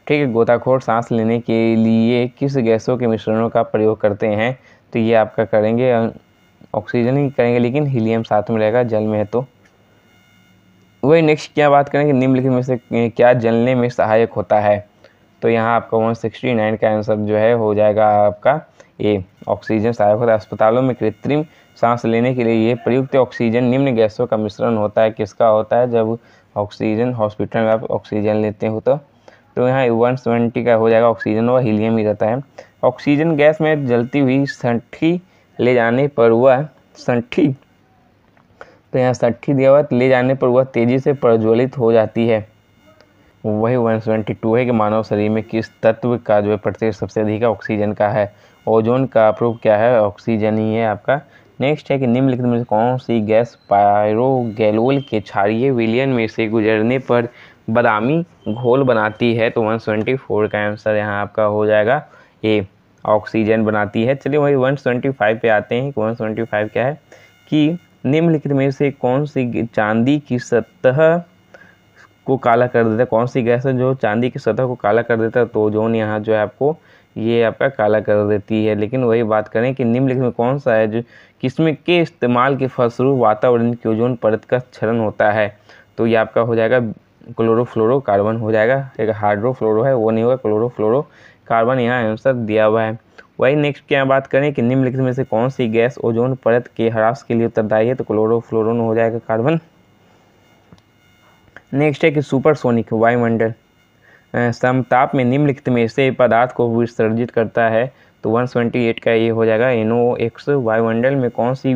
ठीक है गोताखोर सांस लेने के लिए किस गैसों के मिश्रणों का प्रयोग करते हैं तो ये आपका करेंगे ऑक्सीजन ही करेंगे लेकिन हीलियम साथ में रहेगा जल में है तो वही नेक्स्ट क्या बात करेंगे निम्नलिखित में से क्या जलने में सहायक होता है तो यहाँ आपका वन सिक्सटी नाइन का आंसर जो है हो जाएगा आपका ए ऑक्सीजन सहायक होता है अस्पतालों में कृत्रिम सांस लेने के लिए ये प्रयुक्त ऑक्सीजन निम्न गैसों का मिश्रण होता है किसका होता है जब ऑक्सीजन हॉस्पिटल में आप ऑक्सीजन लेते हो तो तो यहाँ वन सेवेंटी का हो जाएगा ऑक्सीजन और हीलियम ही रहता है ऑक्सीजन गैस में जलती हुई सठी ले जाने पर वह सठी तो यहाँ सठी दिया हुआ तो ले जाने पर वह तेज़ी से प्रज्वलित हो जाती है वही वन सेवेंटी टू है कि मानव शरीर में किस तत्व का जो है प्रतिशत सबसे अधिक ऑक्सीजन का है ओजोन का प्रूफ क्या है ऑक्सीजन ही है आपका नेक्स्ट है कि निम्नलिखित में से कौन सी गैस पायरोगेलोल के क्षारीय विलियन में से गुजरने पर बदामी घोल बनाती है तो वन सेवेंटी फोर का आंसर यहाँ आपका हो जाएगा ए ऑक्सीजन बनाती है चलिए वही 125 पे आते हैं कि फाइव क्या है कि निम्नलिखित में से कौन सी चांदी की सतह को काला कर देता है कौन सी गैस है जो चांदी की सतह को काला कर देता है तो जोन यहाँ जो है आपको ये आपका काला कर देती है लेकिन वही बात करें कि निम्नलिखित में कौन सा है जो किसमें के इस्तेमाल के फलस्वरूप वातावरण की ओजोन परत का क्षरण होता है तो ये आपका हो जाएगा क्लोरोफ्लोरोकार्बन हो जाएगा एक हाइड्रोफ्लोरो है वो नहीं होगा क्लोरोफ्लोरो कार्बन यहाँ आंसर दिया हुआ है वही नेक्स्ट क्या बात करें कि निम्नलिखित में से कौन सी गैस ओजोन परत के ह्रास के लिए उत्तरदायी है तो क्लोरोफ्लोरोन हो जाएगा कार्बन नेक्स्ट है कि सुपरसोनिक वायुमंडल समताप में निम्नलिखित में से पदार्थ को विसर्जित करता है तो 128 का ये हो जाएगा एनो एक्स वायुमंडल में कौन सी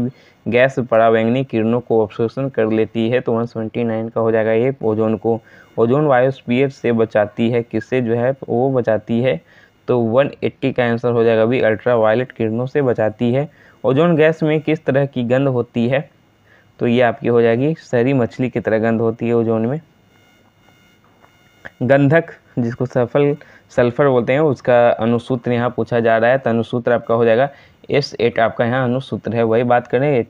गैस परावैंगनी किरणों को अवशोषण कर लेती है तो 129 का हो जाएगा ये ओजोन को ओजोन वायुस्पीय से बचाती है किससे जो है वो बचाती है तो 180 का आंसर हो जाएगा भी वायलेट किरणों से बचाती है ओजोन गैस में किस तरह की गंध होती है तो ये आपकी हो जाएगी सरी मछली की तरह गंध होती है ओजोन में गंधक जिसको सफल सल्फर बोलते हैं उसका अनुसूत्र यहाँ पूछा जा रहा है तो अनुसूत्र आपका हो जाएगा एस एट आपका यहाँ अनुसूत्र है वही बात करें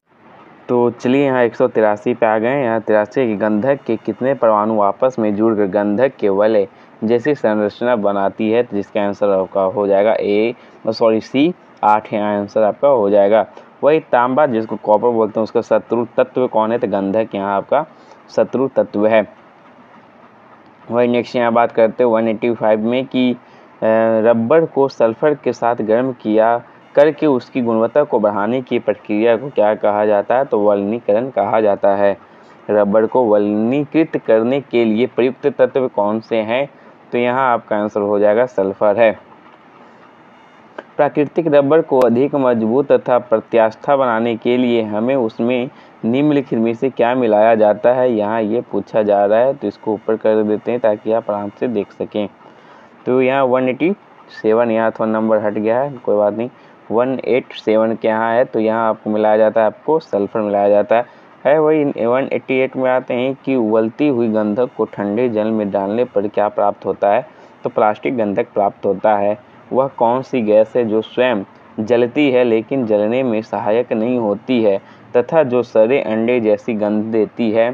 तो चलिए यहाँ एक पे आ गए यहाँ तिरासी गंधक के कितने परमाणु आपस में जुड़कर गंधक के वले जैसी संरचना बनाती है तो जिसका आंसर आपका हो जाएगा ए सॉरी सी आठ है आंसर आपका हो जाएगा वही तांबा जिसको कॉपर बोलते हैं उसका शत्रु तत्व कौन है तो गंधक यहाँ आपका शत्रु तत्व है वही नेक्स्ट यहाँ बात करते हैं वन एट्टी फाइव में कि रबड़ को सल्फर के साथ गर्म किया करके उसकी गुणवत्ता को बढ़ाने की प्रक्रिया को क्या कहा जाता है तो वलनीकरण कहा जाता है रबड़ को वलनीकृत करने के लिए प्रयुक्त तत्व कौन से हैं तो यहाँ आपका आंसर हो जाएगा सल्फर है प्राकृतिक रबर को अधिक मजबूत तथा प्रत्यास्था बनाने के लिए हमें उसमें निम्नलिखित में से क्या मिलाया जाता है यहाँ ये पूछा जा रहा है तो इसको ऊपर कर देते हैं ताकि आप आराम से देख सकें तो यहाँ वन एटी सेवन यहाँ थोड़ा तो नंबर हट गया है कोई बात नहीं वन एट सेवन के यहाँ है तो यहाँ आपको मिलाया जाता है आपको सल्फ़र मिलाया जाता है है वही वन एट्टी एट में आते हैं कि उबलती हुई गंधक को ठंडे जल में डालने पर क्या प्राप्त होता है तो प्लास्टिक गंधक प्राप्त होता है वह कौन सी गैस है जो स्वयं जलती है लेकिन जलने में सहायक नहीं होती है तथा जो सरे अंडे जैसी गंध देती है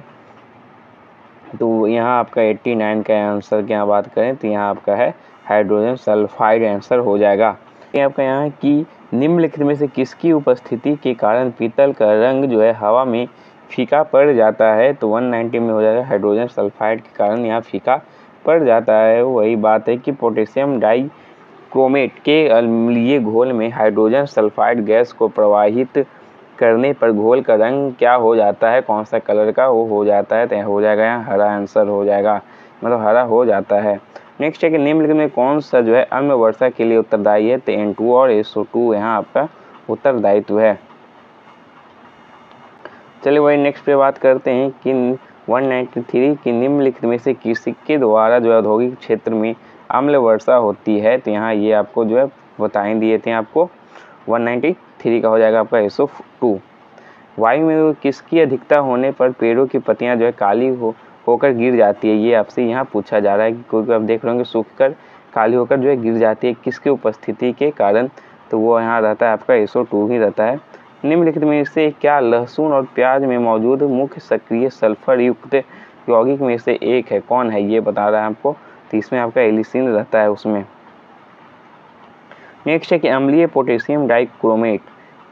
तो यहाँ आपका 89 का आंसर की यहाँ बात करें तो यहाँ आपका है हाइड्रोजन सल्फाइड आंसर हो जाएगा ये आपका यहाँ कि निम्नलिखित में से किसकी उपस्थिति के कारण पीतल का रंग जो है हवा में फीका पड़ जाता है तो 190 में हो जाएगा हाइड्रोजन सल्फाइड के कारण यहाँ फीका पड़ जाता है वही बात है कि पोटेशियम डाई क्रोमेट के अम्लीय घोल में हाइड्रोजन सल्फाइड गैस को प्रवाहित करने पर घोल का रंग क्या हो जाता है कौन सा कलर का वो हो जाता है तो हो जाएगा यहाँ हरा आंसर हो जाएगा मतलब हरा हो जाता है नेक्स्ट है कि निम्नलिखित में कौन सा जो है अम्य वर्षा के लिए उत्तरदायी है तो एन टू और एसओ टू यहाँ आपका उत्तरदायित्व है चलिए वही नेक्स्ट पे बात करते हैं कि 193 की निम्नलिखित में से किसी के द्वारा जो औद्योगिक क्षेत्र में अम्ल वर्षा होती है तो यहाँ ये आपको जो है बताए दिए थे आपको 193 का हो जाएगा आपका एसो टू वायु में किसकी अधिकता होने पर पेड़ों की पत्तियाँ जो है काली हो होकर गिर जाती है ये आपसे यहाँ पूछा जा रहा है क्योंकि आप देख रहे होंगे सूख कर काली होकर जो है गिर जाती है किसकी उपस्थिति के कारण तो वो यहाँ रहता है आपका एसओ टू ही रहता है निम्नलिखित में से क्या लहसुन और प्याज में मौजूद मुख्य सक्रिय सल्फर युक्त यौगिक में से एक है कौन है ये बता रहा है आपको तो इसमें आपका एलिसिन रहता है उसमें नेक्स्ट है कि अम्लीय पोटेशियम डाइक्रोमेट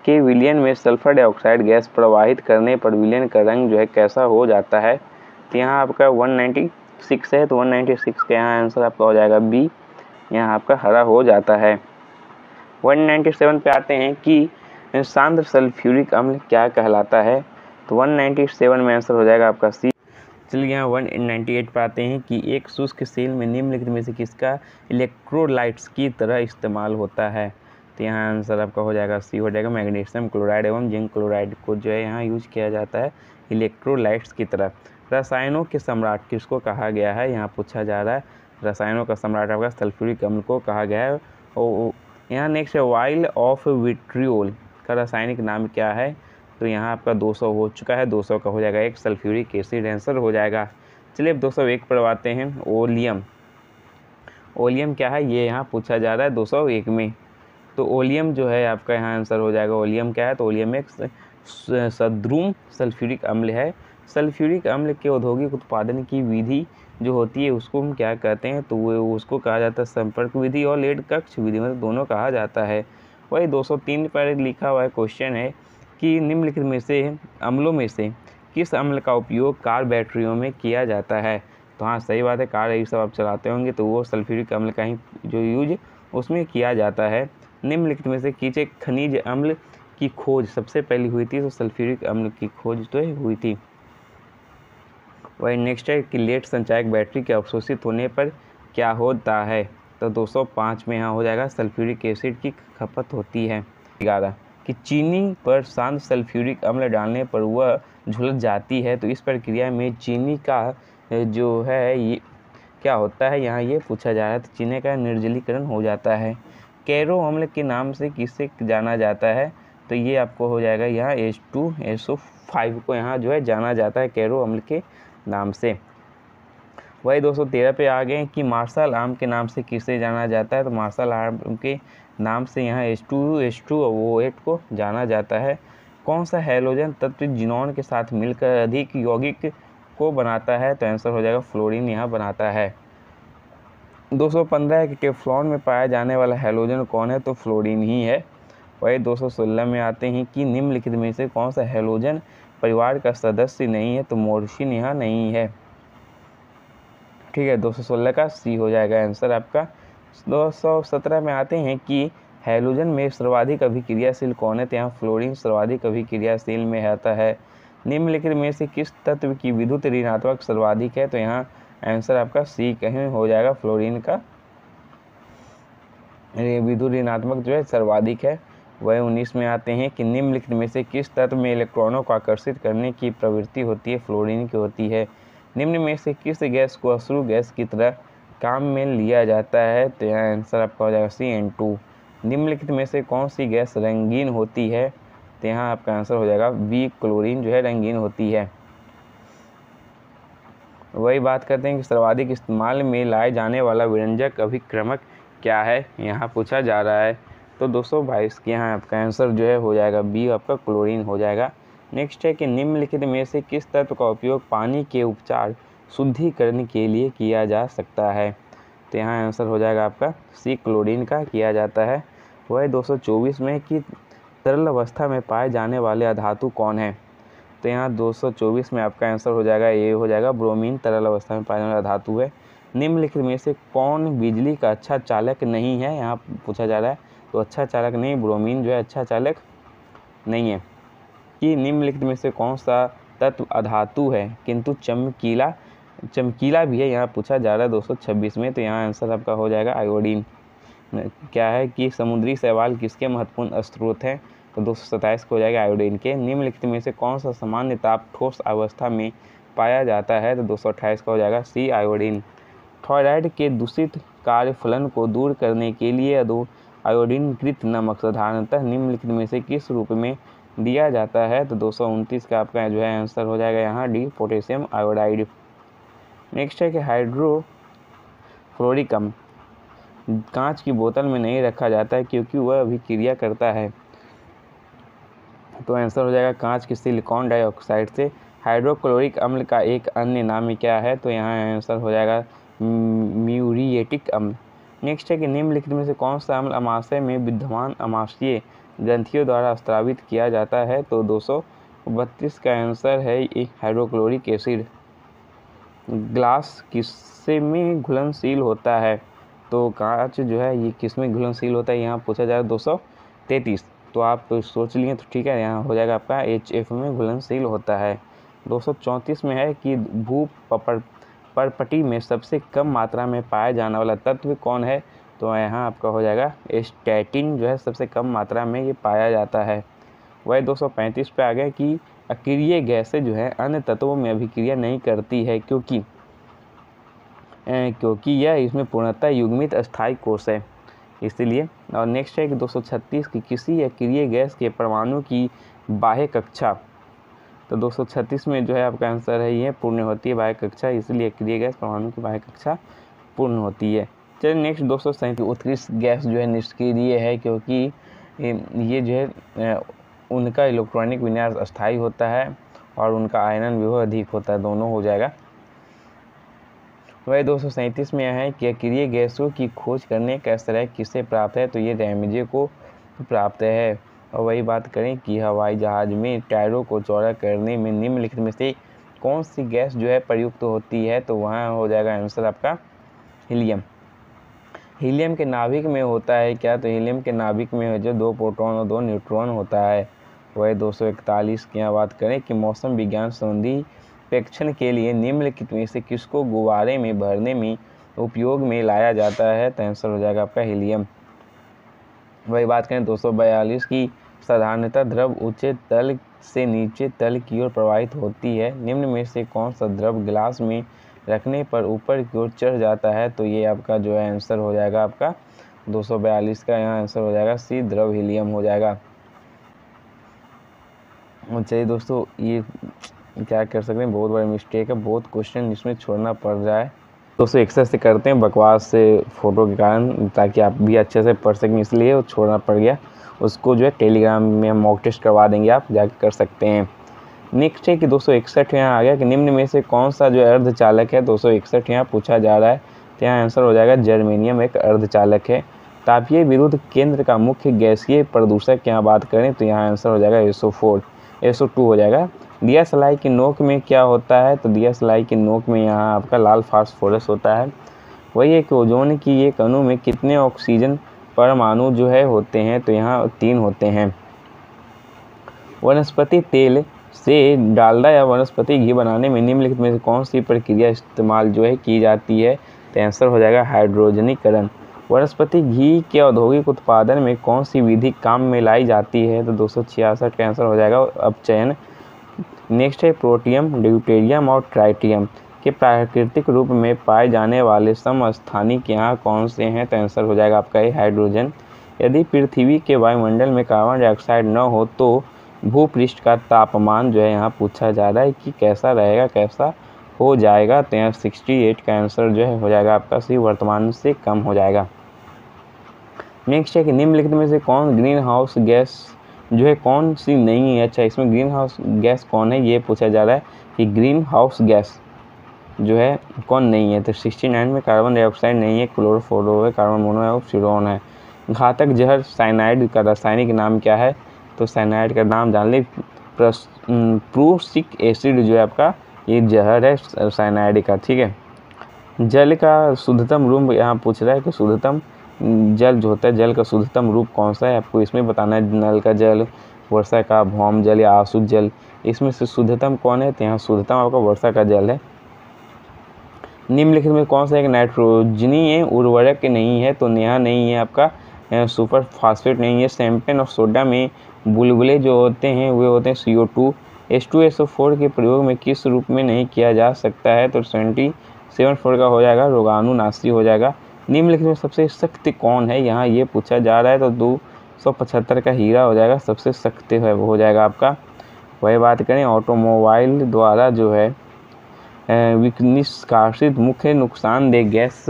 के विलियन में सल्फर डाइऑक्साइड गैस प्रवाहित करने पर विलियन का रंग जो है कैसा हो जाता है तो यहाँ आपका 196 है तो 196 का यहाँ आंसर आपका हो जाएगा बी यहाँ आपका हरा हो जाता है 197 पे आते हैं कि सांद्र सल्फ्यूरिक अम्ल क्या कहलाता है तो 197 में आंसर हो जाएगा आपका सी चलिए यहाँ वन नाइन्टी एट पर आते हैं कि एक शुष्क सेल में निम्नलिखित में से किसका इलेक्ट्रोलाइट्स की तरह इस्तेमाल होता है तो यहाँ आंसर आपका हो जाएगा सी हो जाएगा मैग्नीशियम क्लोराइड एवं जिंक क्लोराइड को जो है यहाँ यूज किया जाता है इलेक्ट्रोलाइट्स की तरह रसायनों के सम्राट किसको कहा गया है यहाँ पूछा जा रहा है रसायनों का सम्राट आपका सल्फ्यूरिक मतलब अम्ल को कहा गया है और यहाँ नेक्स्ट है वाइल ऑफ विट्रियोल इसका रासायनिक नाम क्या है तो यहाँ आपका 200 हो चुका है 200 का हो जाएगा एक सल्फ्यूरिक एसिड आंसर हो जाएगा चलिए अब 201 सौ एक पढ़वाते हैं ओलियम ओलियम क्या है ये यहाँ पूछा जा रहा है 201 में तो ओलियम जो है आपका यहाँ आंसर हो जाएगा ओलियम क्या है तो ओलियम एक सद्रुम सल्फ्यूरिक अम्ल है सल्फ्यूरिक अम्ल के औद्योगिक उत्पादन की विधि जो होती है उसको हम क्या कहते हैं तो वो उसको कहा जाता है संपर्क विधि और लेड कक्ष विधि मतलब दोनों कहा जाता है वही 203 पर लिखा हुआ क्वेश्चन है कि निम्नलिखित में से अम्लों में से किस अम्ल का उपयोग कार बैटरियों में किया जाता है तो हाँ सही बात है कार यही सब आप चलाते होंगे तो वो सल्फ्यूरिक अम्ल का ही जो यूज उसमें किया जाता है निम्नलिखित में से कीचे खनिज अम्ल की खोज सबसे पहली हुई थी तो सल्फ्यूरिक अम्ल की खोज तो हुई थी वही नेक्स्ट है कि लेट संचायक बैटरी के अवशोषित होने पर क्या होता है तो 205 में यहाँ हो जाएगा सल्फ्यूरिक एसिड की खपत होती है ग्यारह कि चीनी पर शांत सल्फ्यूरिक अम्ल डालने पर वह झुलस जाती है तो इस प्रक्रिया में चीनी का जो है ये क्या होता है यहाँ ये पूछा जा रहा है तो चीनी का निर्जलीकरण हो जाता है कैरो अम्ल के नाम से किसे जाना जाता है तो ये आपको हो जाएगा यहाँ S two S O five को यहाँ जो है जाना जाता है कैरो अम्ल के नाम से वही दो पे आ गए कि मार्शल आर्म के नाम से किसे जाना जाता है तो मार्शल आर्म के नाम से यहाँ S two S two O eight को जाना जाता है कौन सा हेलोजन तत्व जिनोन के साथ मिलकर अधिक यौगिक को बनाता है तो आंसर हो जाएगा फ्लोरीन यहाँ बनाता है 215 के फ्लोन में पाया जाने वाला हेलोजन कौन है तो फ्लोरीन ही है वही 216 में आते हैं कि निम्नलिखित में से कौन सा हेलोजन परिवार का सदस्य नहीं है तो मोर्शिन यहाँ नहीं है ठीक है 216 का सी हो जाएगा आंसर आपका 217 में आते हैं कि हेलोजन में सर्वाधिक अभिक्रियाशील कौन है तो यहाँ फ्लोरिन सर्वाधिक अभिक्रियाशील में आता है निम्नलिखित में से किस तत्व की विद्युत ऋणात्मक सर्वाधिक है तो यहाँ आंसर आपका सी कहीं हो जाएगा फ्लोरिन का विद्युत ऋणात्मक जो है सर्वाधिक है वह उन्नीस में आते हैं कि निम्नलिखित में से किस तत्व में इलेक्ट्रॉनों को आकर्षित करने की प्रवृत्ति होती है फ्लोरिन की होती है निम्न में से किस गैस को अश्रु गैस की तरह काम में लिया जाता है तो यहाँ आंसर आपका हो जाएगा सी एन टू निम्नलिखित में से कौन सी गैस रंगीन होती है तो यहाँ आपका आंसर हो जाएगा बी क्लोरीन जो है रंगीन होती है वही बात करते हैं कि सर्वाधिक इस्तेमाल में लाए जाने वाला व्यंजक अभिक्रमक क्या है यहाँ पूछा जा रहा है तो दो सौ बाईस के यहाँ आपका आंसर जो है हो जाएगा बी आपका क्लोरीन हो जाएगा नेक्स्ट है कि निम्नलिखित में से किस तत्व का उपयोग पानी के उपचार शुद्धिकरण के लिए किया जा सकता है तो यहाँ आंसर हो जाएगा आपका सी क्लोरीन का किया जाता है वह 224 में कि तरल अवस्था में पाए जाने वाले अधातु कौन है तो यहाँ 224 में आपका आंसर हो जाएगा ये हो जाएगा ब्रोमीन तरल अवस्था में पाए जाने वाला धातु है निम्नलिखित में से कौन बिजली का अच्छा चालक नहीं है यहाँ पूछा जा रहा है तो अच्छा चालक नहीं ब्रोमीन जो है अच्छा चालक नहीं है कि निम्नलिखित में से कौन सा तत्व अधातु है किंतु चमकीला चमकीला भी है यहाँ पूछा जा रहा है दो में तो यहाँ आंसर आपका हो जाएगा आयोडीन क्या है कि समुद्री सवाल किसके महत्वपूर्ण स्रोत हैं तो दो को हो जाएगा आयोडीन के निम्नलिखित में से कौन सा सामान्य ताप ठोस अवस्था में पाया जाता है तो दो सौ का हो जाएगा सी आयोडीन थॉयराइड के दूषित कार्य फलन को दूर करने के लिए दो आयोडीनकृत नमक साधारणतः निम्नलिखित में से किस रूप में दिया जाता है तो दो का आपका जो है आंसर हो जाएगा यहाँ डी पोटेशियम आयोडाइड नेक्स्ट है कि हाइड्रोफ्लोरिकम कांच की बोतल में नहीं रखा जाता है क्योंकि वह अभिक्रिया करता है तो आंसर हो जाएगा कांच की सिलिकॉन डाइऑक्साइड से हाइड्रोक्लोरिक अम्ल का एक अन्य नाम क्या है तो यहाँ आंसर हो जाएगा म्यूरिएटिक अम्ल नेक्स्ट है कि निम्नलिखित में से कौन सा अम्ल अमाशय में विद्यमान अमाशीय ग्रंथियों द्वारा स्त्रावित किया जाता है तो दो का आंसर है एक हाइड्रोक्लोरिक एसिड ग्लास किससे में घुलनशील होता है तो कांच जो है ये किस में घुलनशील होता है यहाँ पूछा जा रहा है दो तैंतीस तो आप सोच लिए तो ठीक है यहाँ हो जाएगा आपका एच एफ में घुलनशील होता है दो सौ चौंतीस में है कि भू पपर परपटी में सबसे कम मात्रा में पाया जाने वाला तत्व कौन है तो यहाँ आपका हो जाएगा स्टैटिन जो है सबसे कम मात्रा में ये पाया जाता है वह 235 पे आ गया कि अक्रिय गैसें जो है अन्य तत्वों में अभिक्रिया नहीं करती है क्योंकि ए, क्योंकि यह इसमें पूर्णतः युग्मित अस्थायी कोष है इसलिए और नेक्स्ट है कि 236 की किसी अक्रिय गैस के परमाणु की बाह्य कक्षा तो 236 में जो है आपका आंसर है ये पूर्ण होती है बाह्य कक्षा इसलिए अक्रिय गैस परमाणु की बाह्य कक्षा पूर्ण होती है चलिए नेक्स्ट दोस्तों सैंतीस उत्कृष्ट गैस जो है निष्क्रिय है क्योंकि ये जो है उनका इलेक्ट्रॉनिक विन्यास अस्थायी होता है और उनका आयनन विभव अधिक होता है दोनों हो जाएगा वही दो में है कि अक्रिय गैसों की खोज करने का तरह किससे प्राप्त है तो ये रैमजे को प्राप्त है और वही बात करें कि हवाई जहाज़ में टायरों को चौड़ा करने में निम्नलिखित में से कौन सी गैस जो है प्रयुक्त होती है तो वहाँ हो जाएगा आंसर आपका हीलियम हीलियम के नाभिक में होता है क्या तो हीलियम के नाभिक में जो दो प्रोटॉन और दो न्यूट्रॉन होता है वह दो सौ इकतालीस की यहाँ बात करें कि मौसम विज्ञान संबंधी प्रेक्षण के लिए निम्नलिखित में से किसको गुब्बारे में भरने में उपयोग में लाया जाता है तो आंसर हो जाएगा आपका हीलियम वही बात करें दो की साधारणतः द्रव ऊंचे तल से नीचे तल की ओर प्रवाहित होती है निम्न में से कौन सा द्रव गिलास में रखने पर ऊपर की ओर चढ़ जाता है तो ये आपका जो है आंसर हो जाएगा आपका 242 का यहाँ आंसर हो जाएगा सी द्रव हीलियम हो जाएगा चलिए दोस्तों ये क्या कर सकते हैं बहुत बड़ी मिस्टेक है बहुत क्वेश्चन इसमें छोड़ना पड़ रहा है दोस्तों एक्सरसाइज से करते हैं बकवास से फ़ोटो के कारण ताकि आप भी अच्छे से पढ़ सकें इसलिए छोड़ना पड़ गया उसको जो है टेलीग्राम में हम मॉक टेस्ट करवा देंगे आप जाके कर सकते हैं नेक्स्ट है कि दो सौ इकसठ यहाँ आ गया कि निम्न में से कौन सा जो अर्धचालक है दो सौ इकसठ यहाँ पूछा जा रहा है तो यहाँ आंसर हो जाएगा जर्मेनियम एक अर्धचालक है तापीय विरुद्ध केंद्र का मुख्य गैसीय प्रदूषक यहाँ बात करें तो यहाँ आंसर हो जाएगा एसो फोर एसो टू हो जाएगा दिया सलाई की नोक में क्या होता है तो दिया सलाई की नोक में यहाँ आपका लाल फास्फोरस होता है वही एक ओजोन की एक अणु में कितने ऑक्सीजन परमाणु जो है होते हैं तो यहाँ तीन होते हैं वनस्पति तेल से डालडा या वनस्पति घी बनाने में निम्नलिखित में से कौन सी प्रक्रिया इस्तेमाल जो है की जाती है तो आंसर हो जाएगा हाइड्रोजनीकरण वनस्पति घी के औद्योगिक उत्पादन में कौन सी विधि काम में लाई जाती है तो दो का आंसर हो जाएगा अपचयन नेक्स्ट है प्रोटियम ड्यूटेरियम और ट्राइटियम के प्राकृतिक रूप में पाए जाने वाले समस्थानिक यहाँ कौन से हैं तो आंसर हो जाएगा आपका ये हाइड्रोजन यदि पृथ्वी के वायुमंडल में कार्बन डाइऑक्साइड न हो तो भूपृष्ठ का तापमान जो है यहाँ पूछा जा रहा है कि कैसा रहेगा कैसा हो जाएगा तो यहाँ सिक्सटी एट का आंसर जो है हो जाएगा आपका सी वर्तमान से कम हो जाएगा नेक्स्ट है कि निम्नलिखित में से कौन ग्रीन हाउस गैस जो है कौन सी नहीं है अच्छा इसमें ग्रीन हाउस गैस कौन है ये पूछा जा रहा है कि ग्रीन हाउस गैस जो है कौन नहीं है तो सिक्सटी नाइन में कार्बन डाइऑक्साइड नहीं है क्लोरोफोरो है कार्बन मोनो है और फ्यूरोन है घातक जहर साइनाइड का रासायनिक नाम क्या है तो साइनाइड का नाम जान लें प्रोसिक एसिड जो है आपका ये जहर है साइनाइड का ठीक है जल का शुद्धतम रूप यहाँ पूछ रहा है कि शुद्धतम जल जो होता है जल का शुद्धतम रूप कौन सा है आपको इसमें बताना है नल का जल वर्षा का भौम जल या आसुद जल इसमें से शुद्धतम कौन है तो यहाँ शुद्धतम आपका वर्षा का जल है निम्नलिखित में कौन सा एक नाइट्रोजनी है उर्वरक नहीं है तो यहाँ नहीं है आपका सुपर फास्फेट नहीं है सैम्पेन और सोडा में बुलबुले जो होते हैं वे होते हैं C O two S two S O four के प्रयोग में किस रूप में नहीं किया जा सकता है तो सेवेंटी सेवन फोर का हो जाएगा रोगाणु नासी हो जाएगा निम्नलिखित में सबसे सख्त कौन है यहाँ ये पूछा जा रहा है तो दो सौ पचहत्तर का हीरा हो जाएगा सबसे सख्त है वो हो जाएगा आपका वही बात करें ऑटोमोबाइल द्वारा जो है निष्कासित मुख्य नुकसानदेह गैस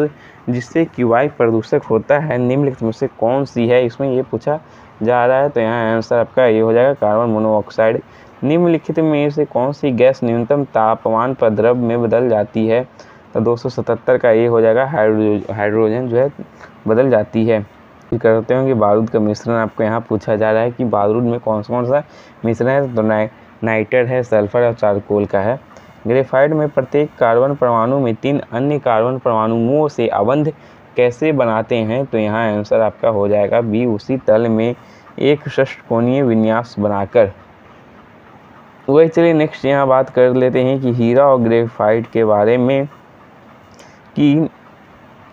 जिससे कि वायु प्रदूषक होता है निम्नलिखित में से कौन सी है इसमें ये पूछा जा रहा है तो यहाँ आंसर आपका ये हो जाएगा कार्बन मोनोऑक्साइड निम्नलिखित में से कौन सी गैस न्यूनतम तापमान पर द्रव में बदल जाती है तो 277 का ये हो जाएगा हाइड्रो हाइड्रोजन जो है बदल जाती है करते हैं कि बारूद का मिश्रण आपको यहाँ पूछा जा रहा है कि बारूद में कौन सा कौन सा मिश्रण है तो नाइ नाइटर है सल्फर और चारकोल का है ग्रेफाइड में प्रत्येक कार्बन परमाणु में तीन अन्य कार्बन परमाणुओं से अबंध कैसे बनाते हैं तो यहाँ आंसर आपका हो जाएगा बी उसी तल में एक षष्टकोणीय विन्यास बनाकर वही चलिए नेक्स्ट यहाँ बात कर लेते हैं कि हीरा और ग्रेफाइट के बारे में कि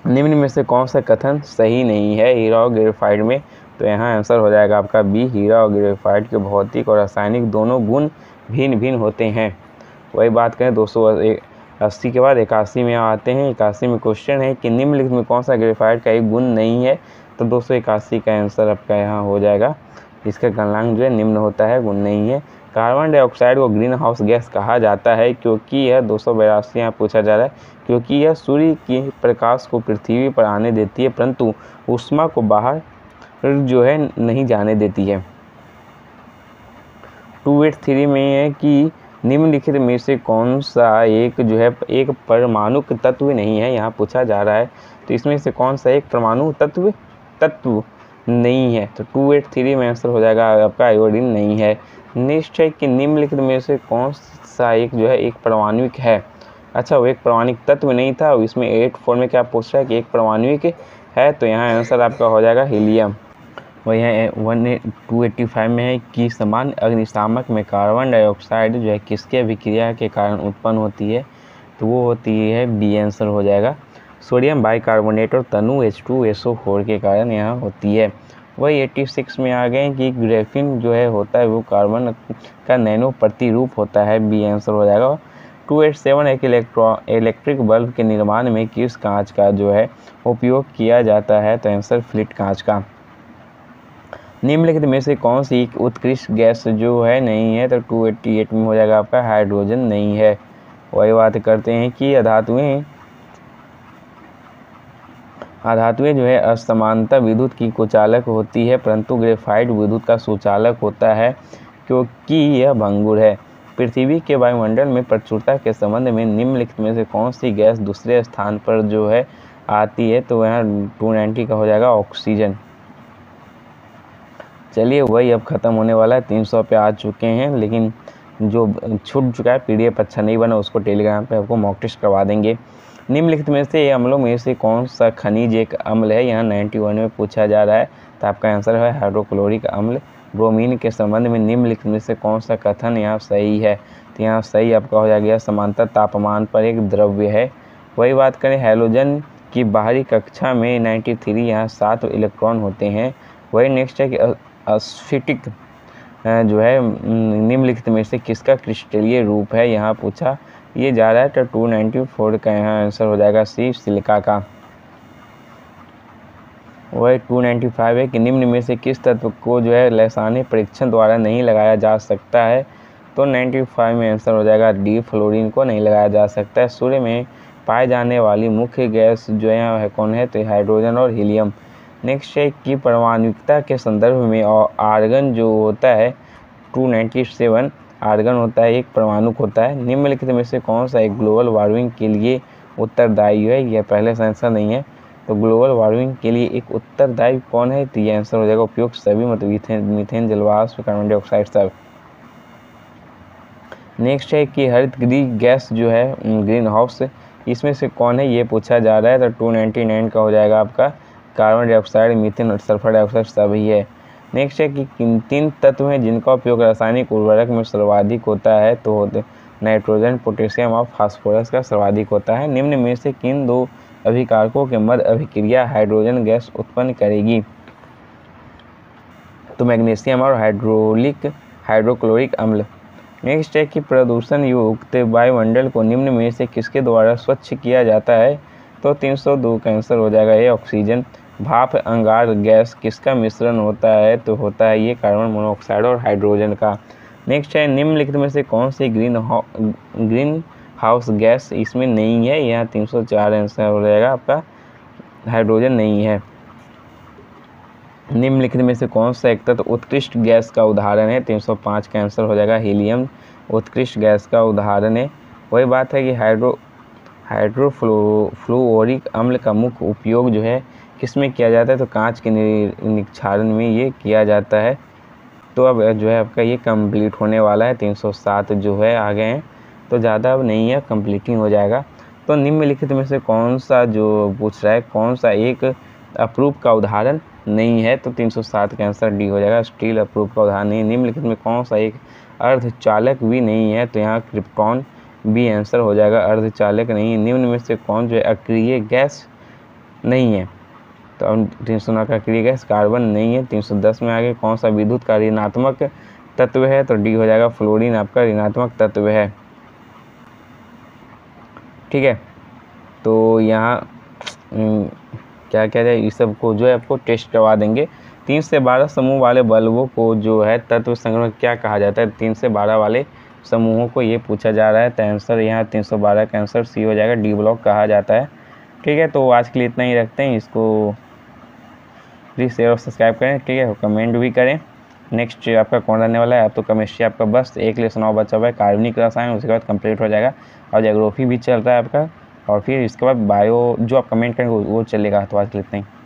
निम्न में से कौन सा कथन सही नहीं है हीरा और ग्रेफाइट में तो यहाँ आंसर हो जाएगा आपका बी हीरा और ग्रेफाइट के भौतिक और रासायनिक दोनों गुण भिन्न भिन्न होते हैं वही बात करें दो सौ अस्सी के बाद इक्यासी में आते हैं इक्यासी में क्वेश्चन है कि निम्नलिखित में कौन सा ग्रेफाइट का एक गुण नहीं है तो दो का आंसर आपका यहाँ हो जाएगा इसका गलनांक जो है निम्न होता है वो नहीं है कार्बन डाइऑक्साइड को ग्रीन हाउस गैस कहा जाता है क्योंकि यह दो सौ बयासी यहाँ पूछा जा रहा है क्योंकि यह सूर्य के प्रकाश को पृथ्वी पर आने देती है परंतु उष्मा को बाहर जो है नहीं जाने देती है टू एट थ्री में है कि निम्नलिखित में से कौन सा एक जो है एक परमाणु तत्व नहीं है यहाँ पूछा जा रहा है तो इसमें से कौन सा एक परमाणु तत्व तत्व नहीं है तो टू एट थ्री में आंसर हो जाएगा आपका आयोडीन नहीं है नेक्स्ट है कि निम्नलिखित में से कौन सा एक जो है एक परमाणुक है अच्छा वो एक प्रमाणिक तत्व नहीं था इसमें एट फोर में क्या पूछ रहा है कि एक परमाणुक है तो यहाँ आंसर आपका हो जाएगा हीलियम और यहाँ वन टू एट्टी फाइव में है कि सामान्य अग्निशामक में कार्बन डाइऑक्साइड जो है किसके अभिक्रिया के कारण उत्पन्न होती है तो वो होती है बी आंसर हो जाएगा सोडियम बाइकार्बोनेट और तनु H two S O four के कारण यहाँ होती है वही एट्टी सिक्स में आ गए कि ग्रेफिन जो है होता है वो कार्बन का नैनो प्रतिरूप होता है बी आंसर हो जाएगा टू एट सेवन एक इलेक्ट्रॉ इलेक्ट्रिक बल्ब के निर्माण में किस कांच का जो है उपयोग किया जाता है तो आंसर फ्लिट कांच का निम्नलिखित में से कौन सी उत्कृष्ट गैस जो है नहीं है तो टू एट्टी एट में हो जाएगा आपका हाइड्रोजन नहीं है वही बात करते हैं कि अधातुएँ अधातुएँ जो है असमानता विद्युत की कुचालक होती है परंतु ग्रेफाइट विद्युत का सुचालक होता है क्योंकि यह भंगुर है पृथ्वी के वायुमंडल में प्रचुरता के संबंध में निम्नलिखित में से कौन सी गैस दूसरे स्थान पर जो है आती है तो यहाँ टू नाइन्टी का हो जाएगा ऑक्सीजन चलिए वही अब ख़त्म होने वाला है तीन सौ पे आ चुके हैं लेकिन जो छूट चुका है पीडीएफ अच्छा नहीं बना उसको टेलीग्राम पे आपको मॉक टेस्ट करवा देंगे निम्नलिखित में से ये अम्लों में से कौन सा खनिज एक अम्ल है यहाँ नाइन्टी वन में पूछा जा रहा है तो आपका आंसर है हाइड्रोक्लोरिक अम्ल ब्रोमीन के संबंध में निम्नलिखित में से कौन सा कथन यहाँ सही है तो यहाँ सही आपका हो जाएगा समानता तापमान पर एक द्रव्य है वही बात करें हाइड्रोजन की बाहरी कक्षा में नाइन्टी थ्री यहाँ सात इलेक्ट्रॉन होते हैं वही नेक्स्ट है कि अस्फिटिक जो है निम्नलिखित में से किसका क्रिस्टलीय रूप है यहाँ पूछा ये जा रहा है तो टू नाइन्टी फोर का यहाँ आंसर हो जाएगा सी सिल्का का वह टू नाइन्टी फाइव है कि निम्न में से किस तत्व को जो है लसानी परीक्षण द्वारा नहीं लगाया जा सकता है तो नाइन्टी फाइव में आंसर हो जाएगा डी फ्लोरिन को नहीं लगाया जा सकता है सूर्य में पाए जाने वाली मुख्य गैस जो है, है कौन है तो हाइड्रोजन और हीलियम नेक्स्ट है कि परमाणुकता के संदर्भ में और आर्गन जो होता है टू नाइन्टी सेवन आर्गन होता है एक परमाणु होता है निम्नलिखित में से कौन सा एक ग्लोबल वार्मिंग के लिए उत्तरदायी है यह पहले से आंसर नहीं है तो ग्लोबल वार्मिंग के लिए एक उत्तरदायी कौन है तो यह आंसर हो जाएगा उपयुक्त सभी मतलब मिथेन मीथेन कार्बन डाइऑक्साइड सब नेक्स्ट है कि हरित गृह गैस जो है ग्रीन हाउस इसमें से कौन है ये पूछा जा रहा है तो टू नाइन्टी नाइन का हो जाएगा आपका कार्बन डाइऑक्साइड मीथेन और सल्फर डाइऑक्साइड सभी है नेक्स्ट है कि किन तीन तत्व हैं जिनका उपयोग रासायनिक उर्वरक में सर्वाधिक होता है तो होते नाइट्रोजन पोटेशियम और फास्फोरस का सर्वाधिक होता है निम्न में से किन दो अभिकारकों के मध्य अभिक्रिया हाइड्रोजन गैस उत्पन्न करेगी तो मैग्नीशियम और हाइड्रोलिक हाइड्रोक्लोरिक अम्ल नेक्स्ट है कि प्रदूषण युक्त वायुमंडल को निम्न में से किसके द्वारा स्वच्छ किया जाता है तो 302 कैंसर हो जाएगा ये ऑक्सीजन भाप अंगार गैस किसका मिश्रण होता है तो होता है ये कार्बन मोनोऑक्साइड और हाइड्रोजन का नेक्स्ट है निम्नलिखित में से कौन सी green house greenhouse gas इसमें नहीं है सौ 304 आंसर हो जाएगा आपका हाइड्रोजन नहीं है निम्नलिखित में से कौन सा एक तत्व उत्कृष्ट गैस का उदाहरण है 305 का आंसर हो जाएगा हीलियम उत्कृष्ट गैस का उदाहरण है वही बात है कि हाइड्रो हाइड्रोफ्लो फ्लोरिक अम्ल का मुख्य उपयोग जो है किस में किया जाता है तो कांच के निक्षारण में ये किया जाता है तो अब जो है आपका ये कंप्लीट होने वाला है 307 जो है आ गए हैं तो ज़्यादा अब नहीं है कम्प्लीटिंग हो जाएगा तो निम्नलिखित में से कौन सा जो पूछ रहा है कौन सा एक अप्रूव का उदाहरण नहीं है तो 307 का आंसर डी हो जाएगा स्टील अप्रूव का उदाहरण नहीं निम्नलिखित में कौन सा एक अर्धचालक भी नहीं है तो यहाँ क्रिप्टॉन भी आंसर हो जाएगा अर्धचालक नहीं निम्न में से कौन जो है अक्रिय गैस नहीं है तो हम तीन सौ नौ का क्लियर गैस कार्बन नहीं है तीन सौ दस में आगे कौन सा विद्युत का ऋणात्मक तत्व है तो डी हो जाएगा फ्लोरीन आपका ऋणात्मक तत्व है ठीक है तो यहाँ हम्म, क्या क्या जाए इस सब को जो है आपको टेस्ट करवा देंगे तीन से बारह समूह वाले बल्बों को जो है तत्व संग्रह क्या कहा जाता है तीन से बारह वाले समूहों को ये पूछा जा रहा है तो आंसर यहाँ तीन सौ बारह का आंसर सी हो जाएगा डी ब्लॉक कहा जाता है ठीक है तो आज के लिए इतना ही रखते हैं इसको प्लीज़ शेयर और सब्सक्राइब करें ठीक है कमेंट भी करें नेक्स्ट आपका कौन रहने वाला है अब तो केमिस्ट्री आपका बस एक लेसन और बचा हुआ है कार्बनिक रसायन उसके बाद कंप्लीट हो जाएगा और जोग्राफी भी चल रहा है आपका और फिर इसके बाद बायो जो आप कमेंट करेंगे वो चलेगा तो आज लेते हैं